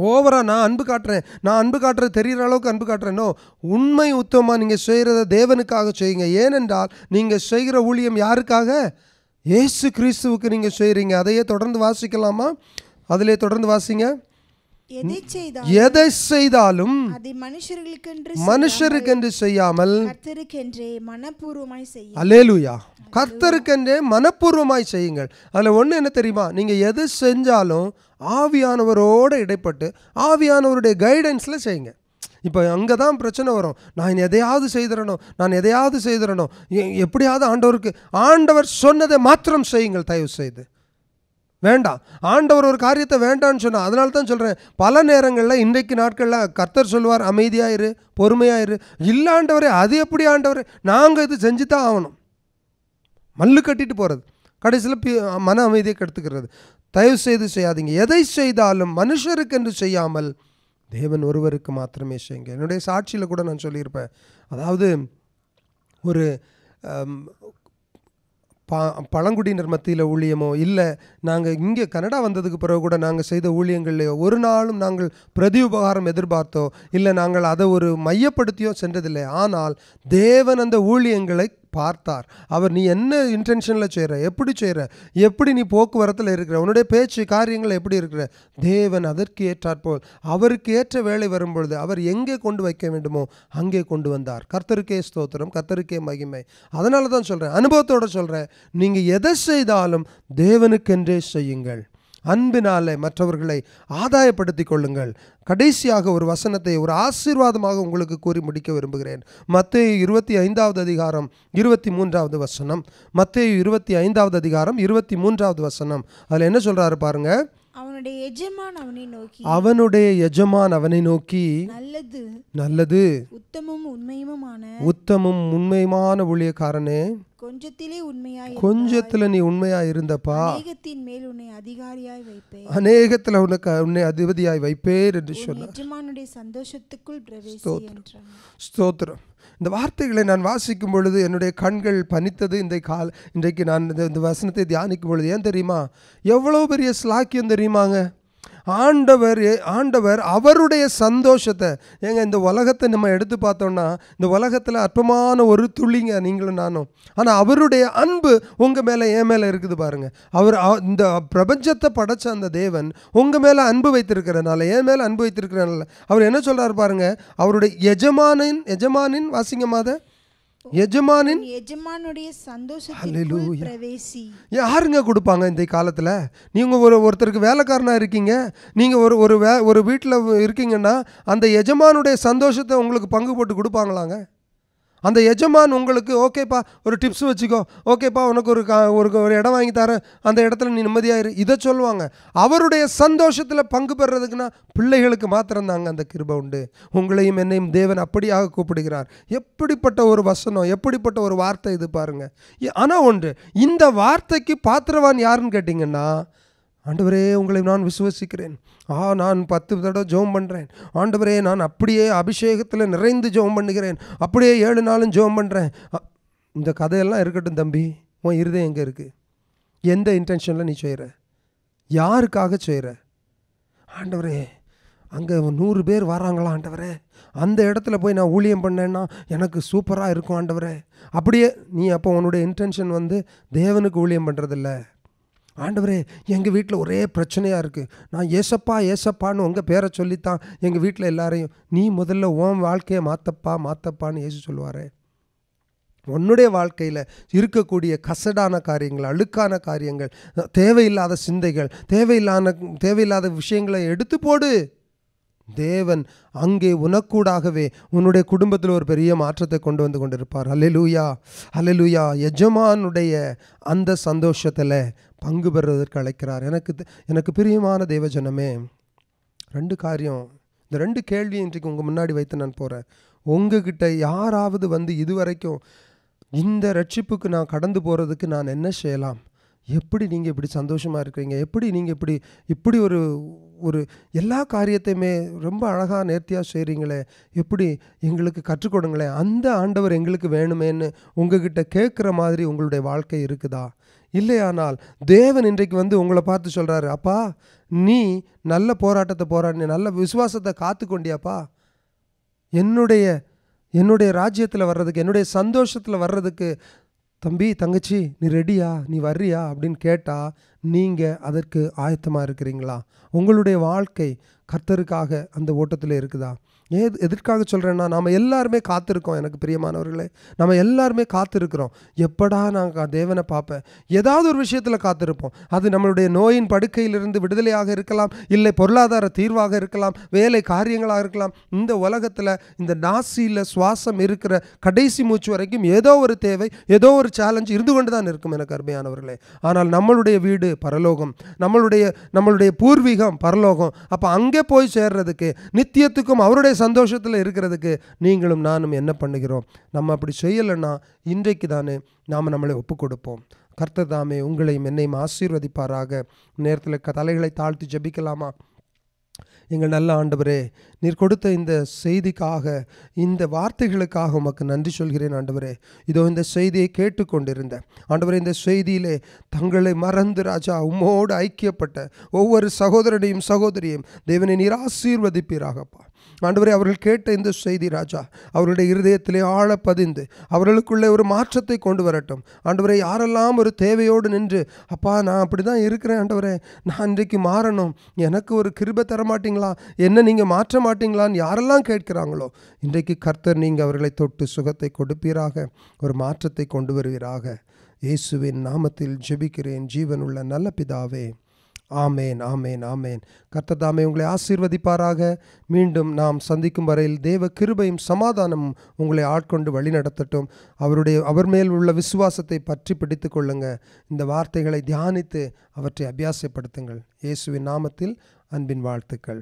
ஓவராக நான் அன்பு காட்டுறேன் நான் அன்பு காட்டுறது தெரிகிற அளவுக்கு அன்பு காட்டுறேனோ உண்மை உத்தமாக நீங்கள் செய்கிறத தேவனுக்காக செய்யுங்க ஏனென்றால் நீங்கள் செய்கிற ஊழியம் யாருக்காக ஏசு கிறிஸ்துவுக்கு நீங்கள் செய்கிறீங்க அதையே தொடர்ந்து வாசிக்கலாமா அதிலே தொடர்ந்து வாசிங்க எதை செய்தாலும் மனுஷருக்கென்று செய்யாமல் அலேலுயா கர்த்தருக்கென்றே மனப்பூர்வமாய் செய்யுங்கள் அதில் ஒன்று என்ன தெரியுமா நீங்கள் எது செஞ்சாலும் ஆவியானவரோடு இடைப்பட்டு ஆவியானவருடைய கைடன்ஸில் செய்யுங்க இப்போ அங்கே தான் பிரச்சனை வரும் நான் எதையாவது செய்திடணும் நான் எதையாவது செய்திடணும் எப்படியாவது ஆண்டவருக்கு ஆண்டவர் சொன்னதை மாத்திரம் செய்யுங்கள் தயவு செய்து வேண்டாம் ஆண்டவர் ஒரு காரியத்தை வேண்டான்னு சொன்னால் அதனால தான் சொல்கிறேன் பல நேரங்களில் இன்றைக்கு நாட்களில் கர்த்தர் சொல்லுவார் அமைதியாயிரு பொறுமையாயிரு இல்லாண்டவரே அது எப்படி ஆண்டவரே நாங்கள் இது செஞ்சு தான் ஆகணும் மல்லு கட்டிட்டு போகிறது கடைசியில் பி மன அமைதியை கெடுத்துக்கிறது தயவு செய்து செய்யாதீங்க எதை செய்தாலும் மனுஷருக்கு என்று செய்யாமல் தேவன் ஒருவருக்கு மாத்திரமே செய்யுங்க என்னுடைய சாட்சியில் கூட நான் சொல்லியிருப்பேன் அதாவது ஒரு பா பழங்குடியினர் மத்தியில் ஊழியமோ இல்லை நாங்கள் இங்கே கனடா வந்ததுக்கு பிறகு கூட நாங்கள் செய்த ஊழியங்கள்லையோ ஒரு நாளும் நாங்கள் பிரதி உபகாரம் எதிர்பார்த்தோ இல்லை நாங்கள் அதை ஒரு மையப்படுத்தியோ சென்றதில்லை ஆனால் தேவன் அந்த ஊழியங்களை பார்த்தார் அவர் நீ என்ன இன்டென்ஷனில் செய்கிற எப்படி செய்கிற எப்படி நீ போக்குவரத்தில் இருக்கிற உன்னுடைய பேச்சு காரியங்கள் எப்படி இருக்கிற தேவன் அதற்கு ஏற்றாற்போல் அவருக்கு ஏற்ற வேலை வரும்பொழுது அவர் எங்கே கொண்டு வைக்க வேண்டுமோ அங்கே கொண்டு வந்தார் கர்த்தருக்கே ஸ்தோத்திரம் கர்த்தருக்கே மகிமை அதனால தான் சொல்கிறேன் அனுபவத்தோடு சொல்கிறேன் நீங்கள் எதை செய்தாலும் தேவனுக்கென்றே செய்யுங்கள் அன்பினாலே மற்றவர்களை ஆதாயப்படுத்தி கொள்ளுங்கள் கடைசியாக ஒரு வசனத்தை ஒரு ஆசீர்வாதமாக உங்களுக்கு கூறி முடிக்க விரும்புகிறேன் மத்திய இருபத்தி ஐந்தாவது அதிகாரம் இருபத்தி மூன்றாவது வசனம் மத்திய இருபத்தி ஐந்தாவது அதிகாரம் இருபத்தி மூன்றாவது வசனம் அதில் என்ன சொல்கிறாரு பாருங்க அவனுடைய அவனுடைய எஜமான் அவனை நோக்கி நல்லது நல்லது உத்தமும் உண்மையுமான உத்தமும் உண்மையுமான ஊழியக்காரனே கொஞ்சத்திலே உண்மையாய் கொஞ்சத்துல நீ உண்மையா இருந்தப்பா அநேகத்தின் மேல் உன்னை அதிகாரியாய் வைப்பேன் அநேகத்துல உனக்கு உன்னை அதிபதியாய் வைப்பேன் என்று சொன்னார் எஜமானுடைய சந்தோஷத்துக்குள் பிரவேசி ஸ்தோத்திரம் இந்த வார்த்தைகளை நான் வாசிக்கும் பொழுது என்னுடைய கண்கள் பனித்தது இந்த கால் இன்றைக்கு நான் இந்த வசனத்தை தியானிக்கும் பொழுது ஏன் தெரியுமா எவ்வளோ பெரிய ஸ்லாக்கியம் தெரியுமாங்க ஆண்டவர் ஆண்டவர் அவருடைய சந்தோஷத்தை ஏங்க இந்த உலகத்தை நம்ம எடுத்து பார்த்தோம்னா இந்த உலகத்தில் அற்பமான ஒரு துளிங்க நீங்களும் நானும் ஆனால் அவருடைய அன்பு உங்கள் மேலே என் மேலே இருக்குது பாருங்கள் அவர் இந்த பிரபஞ்சத்தை படைச்ச அந்த தேவன் உங்கள் மேலே அன்பு வைத்திருக்கிறனால என் மேலே அன்பு வைத்திருக்கிறனால அவர் என்ன சொல்கிறார் பாருங்கள் அவருடைய எஜமானின் எஜமானின் வாசிங்கமாத எஜமானின் எஜமானுடைய சந்தோஷத்திற்குள் பிரவேசி யாருங்க கொடுப்பாங்க இந்த காலத்தில் நீங்கள் ஒரு ஒருத்தருக்கு வேலைக்காரனாக இருக்கீங்க நீங்கள் ஒரு ஒரு வே ஒரு வீட்டில் இருக்கீங்கன்னா அந்த எஜமானுடைய சந்தோஷத்தை உங்களுக்கு பங்கு போட்டு கொடுப்பாங்களாங்க அந்த எஜமான் உங்களுக்கு ஓகேப்பா ஒரு டிப்ஸ் வச்சுக்கோ ஓகேப்பா உனக்கு ஒரு ஒரு ஒரு இடம் வாங்கி தரேன் அந்த இடத்துல நீ நிம்மதியாயிரு இதை சொல்லுவாங்க அவருடைய சந்தோஷத்தில் பங்கு பெறுறதுக்குன்னா பிள்ளைகளுக்கு தாங்க அந்த கிருபை உண்டு உங்களையும் என்னையும் தேவன் அப்படியாக கூப்பிடுகிறார் எப்படிப்பட்ட ஒரு வசனம் எப்படிப்பட்ட ஒரு வார்த்தை இது பாருங்கள் ஆனால் ஒன்று இந்த வார்த்தைக்கு பாத்திரவான் யாருன்னு கேட்டிங்கன்னா ஆண்டவரே உங்களை நான் விசுவசிக்கிறேன் ஆ நான் பத்து தடவை ஜோம் பண்ணுறேன் ஆண்டவரே நான் அப்படியே அபிஷேகத்தில் நிறைந்து ஜோம் பண்ணுகிறேன் அப்படியே ஏழு நாளும் ஜோம் பண்ணுறேன் இந்த கதையெல்லாம் இருக்கட்டும் தம்பி உன் இருதயம் எங்கே இருக்குது எந்த இன்டென்ஷனில் நீ செய்கிற யாருக்காக செய்கிற ஆண்டவரே அங்கே நூறு பேர் வராங்களா ஆண்டவரே அந்த இடத்துல போய் நான் ஊழியம் பண்ணேன்னா எனக்கு சூப்பராக இருக்கும் ஆண்டவரே அப்படியே நீ அப்போ உன்னுடைய இன்டென்ஷன் வந்து தேவனுக்கு ஊழியம் பண்ணுறதில்ல ஆண்டவரே எங்கள் வீட்டில் ஒரே பிரச்சனையாக இருக்குது நான் ஏசப்பா ஏசப்பான்னு உங்கள் பேரை சொல்லித்தான் எங்கள் வீட்டில் எல்லாரையும் நீ முதல்ல ஓம் வாழ்க்கையை மாற்றப்பா மாற்றப்பான்னு ஏசி சொல்லுவாரே உன்னுடைய வாழ்க்கையில் இருக்கக்கூடிய கசடான காரியங்கள் அழுக்கான காரியங்கள் தேவையில்லாத சிந்தைகள் தேவையில்லாத தேவையில்லாத விஷயங்களை எடுத்து போடு தேவன் அங்கே உனக்கூடாகவே உன்னுடைய குடும்பத்தில் ஒரு பெரிய மாற்றத்தை கொண்டு வந்து கொண்டிருப்பார் அலெலூயா அலெலூயா எஜமானுடைய அந்த சந்தோஷத்தில் பங்கு பெறுவதற்கு அழைக்கிறார் எனக்கு எனக்கு பிரியமான தேவஜனமே ரெண்டு காரியம் இந்த ரெண்டு கேள்வி இன்றைக்கு உங்கள் முன்னாடி வைத்து நான் போகிறேன் உங்ககிட்ட யாராவது வந்து இதுவரைக்கும் இந்த ரட்சிப்புக்கு நான் கடந்து போகிறதுக்கு நான் என்ன செய்யலாம் எப்படி நீங்கள் இப்படி சந்தோஷமாக இருக்கிறீங்க எப்படி நீங்கள் இப்படி இப்படி ஒரு ஒரு எல்லா காரியத்தையுமே ரொம்ப அழகாக நேர்த்தியாக செய்கிறீங்களே எப்படி எங்களுக்கு கற்றுக்கொடுங்களேன் அந்த ஆண்டவர் எங்களுக்கு வேணுமேன்னு உங்ககிட்ட கேட்குற மாதிரி உங்களுடைய வாழ்க்கை இருக்குதா இல்லையானால் தேவன் இன்றைக்கு வந்து உங்களை பார்த்து சொல்கிறாரு அப்பா நீ நல்ல போராட்டத்தை போராடி நல்ல விசுவாசத்தை காத்து கொண்டியாப்பா என்னுடைய என்னுடைய ராஜ்யத்தில் வர்றதுக்கு என்னுடைய சந்தோஷத்தில் வர்றதுக்கு தம்பி தங்கச்சி நீ ரெடியா நீ வர்றியா அப்படின்னு கேட்டால் நீங்கள் அதற்கு ஆயத்தமாக இருக்கிறீங்களா உங்களுடைய வாழ்க்கை கர்த்தருக்காக அந்த ஓட்டத்தில் இருக்குதா ஏன் எதற்காக சொல்கிறேன்னா நம்ம எல்லாருமே காத்திருக்கோம் எனக்கு பிரியமானவர்களே நம்ம எல்லாருமே காத்திருக்கிறோம் எப்படா நாங்கள் தேவனை பார்ப்பேன் ஏதாவது ஒரு விஷயத்தில் காத்திருப்போம் அது நம்மளுடைய நோயின் படுக்கையிலிருந்து விடுதலையாக இருக்கலாம் இல்லை பொருளாதார தீர்வாக இருக்கலாம் வேலை காரியங்களாக இருக்கலாம் இந்த உலகத்தில் இந்த நாசியில் சுவாசம் இருக்கிற கடைசி மூச்சு வரைக்கும் ஏதோ ஒரு தேவை ஏதோ ஒரு சேலஞ்சு இருந்து கொண்டு தான் இருக்கும் எனக்கு அருமையானவர்களே ஆனால் நம்மளுடைய வீடு பரலோகம் நம்மளுடைய நம்மளுடைய பூர்வீகம் பரலோகம் அப்போ அங்கே போய் சேர்றதுக்கு நித்தியத்துக்கும் அவருடைய சந்தோஷத்தில் இருக்கிறதுக்கு நீங்களும் நானும் என்ன பண்ணுகிறோம் நம்ம அப்படி செய்யலைன்னா இன்றைக்கு தானே நாம் நம்மளை ஒப்பு கொடுப்போம் கர்த்தர் தாமே உங்களையும் என்னையும் ஆசீர்வதிப்பாராக நேரத்தில் க தலைகளை தாழ்த்தி ஜபிக்கலாமா எங்கள் நல்ல ஆண்டவரே நீர் கொடுத்த இந்த செய்திக்காக இந்த வார்த்தைகளுக்காக உமக்கு நன்றி சொல்கிறேன் ஆண்டவரே இதோ இந்த செய்தியை கேட்டுக்கொண்டிருந்த ஆண்டவரே இந்த செய்தியிலே தங்களை மறந்து ராஜா உம்மோடு ஐக்கியப்பட்ட ஒவ்வொரு சகோதரனையும் சகோதரியும் தேவனை நீர் ஆசீர்வதிப்பீராகப்பா ஆண்டவரே அவர்கள் கேட்ட இந்த செய்தி ராஜா அவர்களுடைய இருதயத்திலே ஆழ பதிந்து அவர்களுக்குள்ளே ஒரு மாற்றத்தை கொண்டு வரட்டும் ஆண்டவரை யாரெல்லாம் ஒரு தேவையோடு நின்று அப்பா நான் அப்படி தான் இருக்கிறேன் ஆண்டவரே நான் இன்றைக்கு மாறணும் எனக்கு ஒரு கிருப தர மாட்டிங்களா என்ன நீங்கள் மாற்ற மாட்டிங்களான்னு யாரெல்லாம் கேட்கிறாங்களோ இன்றைக்கு கர்த்தர் நீங்கள் அவர்களை தொட்டு சுகத்தை கொடுப்பீராக ஒரு மாற்றத்தை கொண்டு வருவீராக இயேசுவின் நாமத்தில் ஜெபிக்கிறேன் ஜீவனுள்ள நல்ல பிதாவே ஆமேன் ஆமேன் ஆமேன் கர்த்ததாமே உங்களை ஆசீர்வதிப்பாராக மீண்டும் நாம் சந்திக்கும் வரையில் தேவ கிருபையும் சமாதானமும் உங்களை ஆட்கொண்டு வழி நடத்தட்டும் அவருடைய அவர் மேல் உள்ள விசுவாசத்தை பற்றி பிடித்து கொள்ளுங்க இந்த வார்த்தைகளை தியானித்து அவற்றை அபியாசப்படுத்துங்கள் இயேசுவின் நாமத்தில் அன்பின் வாழ்த்துக்கள்